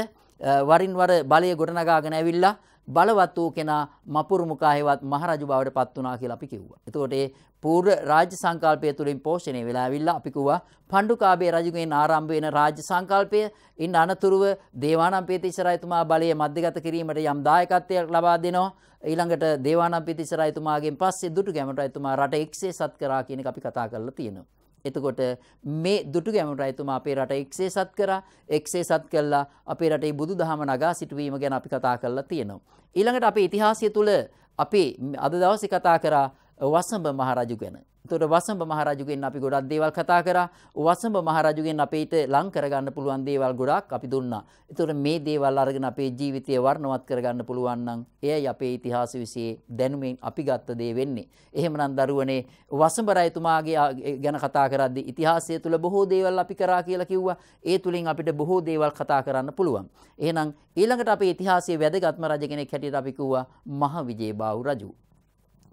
වරින් වර බලය ගොඩනගාගෙන ඇවිල්ලා බලවත් වූ කෙනා මපුරු මුකාහෙවත් මහරජු බවට පත් වුණා කියලා අපි කිව්වා. එතකොට ඒ පූර්ව රාජ්‍ය සංකල්පය තුලින් පෝෂණය වෙලා ඇවිල්ලා අපි කිව්වා පණ්ඩුකාභය රජුගෙන් ආරම්භ වෙන රාජ්‍ය සංකල්පය ඉන් අනතුරුව දේවානම්පියතිස්ස රජතුමා බලය මැදිගත කිරීමට යම් දායකත්වයක් ලබා දෙනවා. ඊළඟට දේවානම්පියතිස්ස රජතුමාගෙන් පස්සේ දුටුගැමුණු රජතුමා රට එක්සේ සත් කරා කියන එක අපි කතා කරලා තියෙනවා. එතකොට මේ දුටු ගැමුණු රජතුමා අපේ රට එක්සේසත් කරා එක්සේසත් කළා අපේ රටේ බුදුදහම නගා සිටුවීම ගැන අපි කතා කරලා තියෙනවා ඊළඟට අපේ ඉතිහාසය තුළ අපි අද දවසේ කතා කරා වසඹ මහරජු ගැන එතකොට වසඹ මහරජුගෙන් අපි ගොඩක් දේවල් කතා කරා. වසඹ මහරජුගෙන් අපිට ලං කරගන්න පුළුවන් දේවල් ගොඩක් අපි දුන්නා. එතකොට මේ දේවල් අරගෙන අපේ ජීවිතය වර්ණවත් කරගන්න පුළුවන් නම් එයයි අපේ ඉතිහාස විශ්යේ දැනුමෙන් අපි ගත්ත දේ වෙන්නේ. එහෙමනම් දරුවනේ වසඹ රජතුමාගේ ගැන කතා කරද්දී ඉතිහාසය තුළ බොහෝ දේවල් අපි කරා කියලා කිව්වා. ඒ තුලින් අපිට බොහෝ දේවල් කතා කරන්න පුළුවන්. එහෙනම් ඊළඟට අපේ ඉතිහාසයේ වැදගත්ම රජ කෙනෙක් හැටියට අපි කිව්වා මහ විජේබාහු රජු.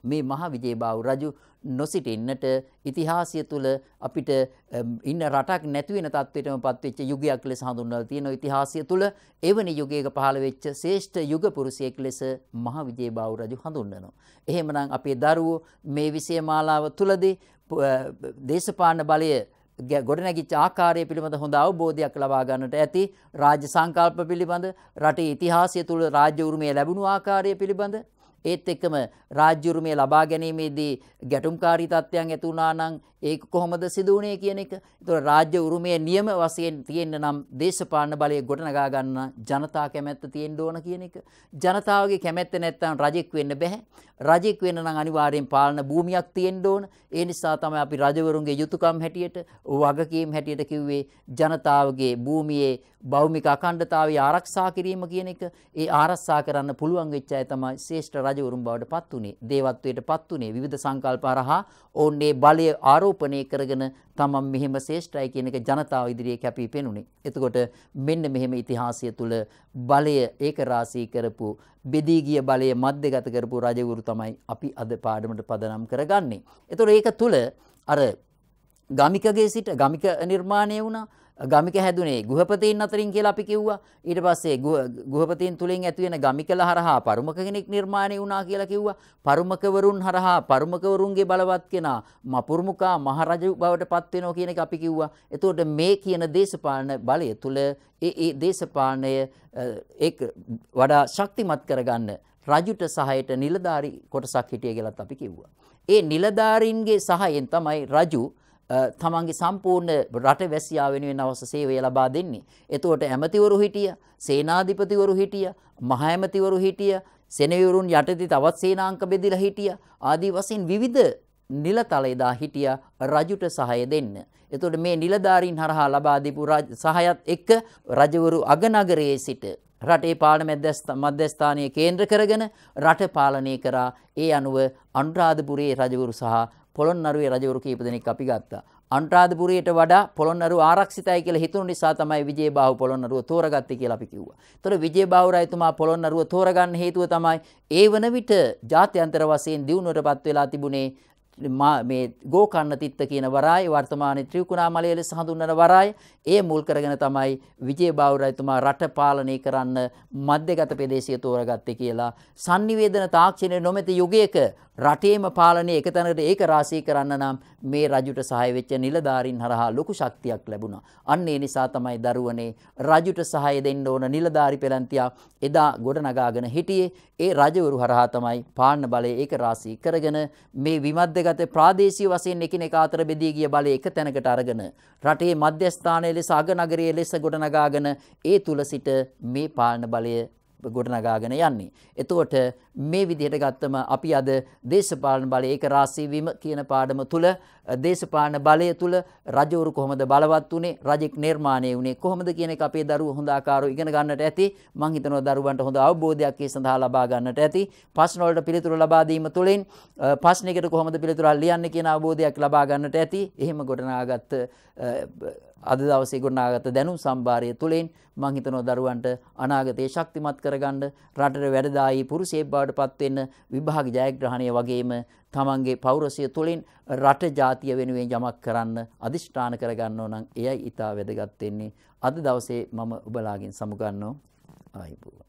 මේ මහ විජේබාහු රජු නොසිටින්නට ඉතිහාසය තුළ අපිට ඉන්න රටක් නැති වෙන තත්ත්වයටම පත්වෙච්ච යුගයක් ලෙස හඳුන්වලා තියෙනවා ඉතිහාසය තුළ එවැනි යුගයක පහළ වෙච්ච ශ්‍රේෂ්ඨ යුග පුරුෂයෙක් ලෙස මහවිජේ බාහු රජු හඳුන්වනවා. එහෙමනම් අපේ දරුවෝ මේ විෂයමාලාව තුළදී දේශපාලන බලය ගොඩනැගිච්ච ආකාරය පිළිබඳ හොඳ අවබෝධයක් ලබා ගන්නට ඇති රාජ්‍ය සංකල්ප පිළිබඳ රටේ ඉතිහාසය තුළ රාජ්‍ය උරුමය ලැබුණු ආකාරය පිළිබඳ ඒත් එක්කම රාජ්‍යුරුමය ලබා ගැනීමේදී ගැටුම්කාරී තත්ත්වයන් ඇති වුණා නම් ඒක කොහොමද සිදු වුණේ කියන එක. ඒතොර රාජ්‍ය උරුමයේ නියම වශයෙන් තියෙන්න නම් දේශපාලන බලය ගොඩනගා ගන්න ජනතා කැමැත්ත තියෙන්න ඕන කියන එක. ජනතාවගේ කැමැත්ත නැත්නම් රජෙක් වෙන්න බෑ. රජෙක් වෙන්න නම් අනිවාර්යෙන් පාලන භූමියක් තියෙන්න ඕන. ඒ නිසා තමයි අපි රජවරුන්ගේ යුතුයකම් හැටියට වගකීම් හැටියට කිව්වේ ජනතාවගේ භූමියේ භෞමික අඛණ්ඩතාවය ආරක්ෂා කිරීම කියන එක. ඒ ආරක්ෂා කරන්න පුළුවන් වෙච්ච අය තමයි ශ්‍රේෂ්ඨ රජවරුන් බවට පත් උනේ. දේවත්වයට පත් උනේ විවිධ සංකල්ප හරහා ඔවුන් මේ බලය ආරෝ ආරෝපණය කරගෙන තමන් මෙහෙම ශේෂ්ඨයි කියන එක ජනතාව ඉදිරියේ කැපී පෙනුනේ. එතකොට මෙන්න මෙහෙම ඉතිහාසය තුළ බලය ඒකරාශී කරපු බෙදී ගිය බලය මැදගත කරපු රජවරු තමයි අපි අද පාඩමට පදනම් කරගන්නේ. එතකොට ඒක තුළ අර ගමිකගේ සිට ගමික නිර්මාණය වුණා ගමික හැදුනේ ගෘහපතීන් අතරින් කියලා අපි කිව්වා. ඊට පස්සේ ගෘහපතීන් තුලින් ඇති වෙන ගමිකල හරහා පරුමක කෙනෙක් නිර්මාණය වුණා කියලා කිව්වා. පරුමකවරුන් හරහා පරුමකවරුන්ගේ බලවත් කෙනා මපුරුමුකා මහරජු බවට පත් වෙනවා කියන එක අපි කිව්වා. එතකොට මේ කියන දේශපාලන බලය තුල ඒ ඒ දේශපාලනය ඒක වඩා ශක්තිමත් කරගන්න රජුට සහයට නිලධාරි කොටසක් හිටිය කියලත් අපි කිව්වා. ඒ නිලධාරීන්ගේ සහයෙන් තමයි රජු තමන්ගේ සම්පූර්ණ රට වැසියා වෙනුවෙන් අවශ්‍ය සේවය ලබා දෙන්නේ. එතකොට ඇමතිවරු හිටිය, සේනාධිපතිවරු හිටිය, මහ ඇමතිවරු හිටිය, සෙනෙවිවරුන් යටතේ තවත් සේනාංක බෙදලා හිටිය. ආදී වශයෙන් විවිධ නිලතල එදා හිටිය රජුට සහය දෙන්න. එතකොට මේ නිලධාරීන් හරහා ලබා දීපු සහයත් එක්ක රජවරු අගනගරයේ සිට රටේ පාලන මධ්‍යස්ථානය කේන්ද්‍ර කරගෙන රට පාලනය කරා ඒ අනුව අනුරාධපුරයේ රජවරු සහ පොළොන්නරුවේ රජවරු කීප දෙනෙක් අපි ගත්තා. අනුරාධපුරයට වඩා පොළොන්නරුව ආරක්ෂිතයි කියලා හිතුණු නිසා තමයි විජේබාහු පොළොන්නරුව තෝරගත්තේ කියලා අපි කිව්වා. ඒතර විජේබාහු රජතුමා පොළොන්නරුව තෝරගන්න හේතුව තමයි ඒ වන විට ජාත්‍යන්තර වශයෙන් දියුණුවටපත් වෙලා තිබුණේ මේ ගෝකන්න තිත්ත කියන වරාය වර්තමානයේ ත්‍රිකුණාමලය ලෙස හඳුන්වන වරාය ඒ මුල් කරගෙන තමයි විජේ බාවුරයිතුමා රට පාලනය කරන්න මධ්‍යගත ප්‍රදේශය තෝරගත්තේ කියලා sannivedana තාක්ෂණය නොමැති යුගයක රටේම පාලනය එකතැනකට ඒක රාශී කරන්න නම් මේ රජුට සහාය වෙච්ච නිලධාරීන් හරහා ලොකු ශක්තියක් ලැබුණා. අන්න ඒ නිසා තමයි දරුවනේ රජුට සහාය දෙන්න ඕන නිලධාරි පෙරන්තියා එදා ගොඩනගාගෙන හිටියේ. ඒ රජවරු හරහා තමයි පාලන බලය ඒක රාශී කරගෙන මේ විමද්ද අන්තර්ගත ප්‍රාදේශීය වශයෙන් එකිනෙකා අතර බෙදී ගිය බලය එක තැනකට අරගෙන රටේ මධ්‍යස්ථානයේ ලෙස අගනගරයේ ලෙස ගොඩනගාගෙන ඒ තුල සිට මේ පාලන බලය ගොඩනගාගෙන යන්නේ. එතකොට මේ විදිහට ගත්තම අපි අද දේශපාලන බලය ඒක රාසීවීම කියන පාඩම තුළ දේශපාලන බලය තුළ රජවරු කොහොමද බලවත් වුණේ රජෙක් නිර්මාණය වුණේ කොහොමද කියන එක අපේ දරුවෝ හොඳ ආකාරව ඉගෙන ගන්නට ඇති මං හිතනවා දරුවන්ට හොඳ අවබෝධයක් ඒ සඳහා ලබා ගන්නට ඇති ප්‍රශ්න වලට පිළිතුරු ලබා දීම තුළින් ප්‍රශ්නයකට කොහොමද පිළිතුරක් ලියන්නේ කියන අවබෝධයක් ලබා ගන්නට ඇති එහෙම ගොඩනගාගත් අද දවසේ ගොඩනගාගත දැනුම් සම්භාරය තුළින් මං හිතනවා දරුවන්ට අනාගතයේ ශක්තිමත් කරගන්න රටට වැඩදායී පුරුෂයෙක් බවට පත් වෙන්න විභාග ජයග්‍රහණය වගේම තමන්ගේ පෞරසිය තුළින් රට ජාතිය වෙනුවෙන් යමක් කරන්න අදිෂ්ඨාන කරගන්නෝ නම් එයයි ඊට වැදගත් වෙන්නේ අද දවසේ මම ඔබලාගෙන් සමුගන්නෝ ආයිබෝවන්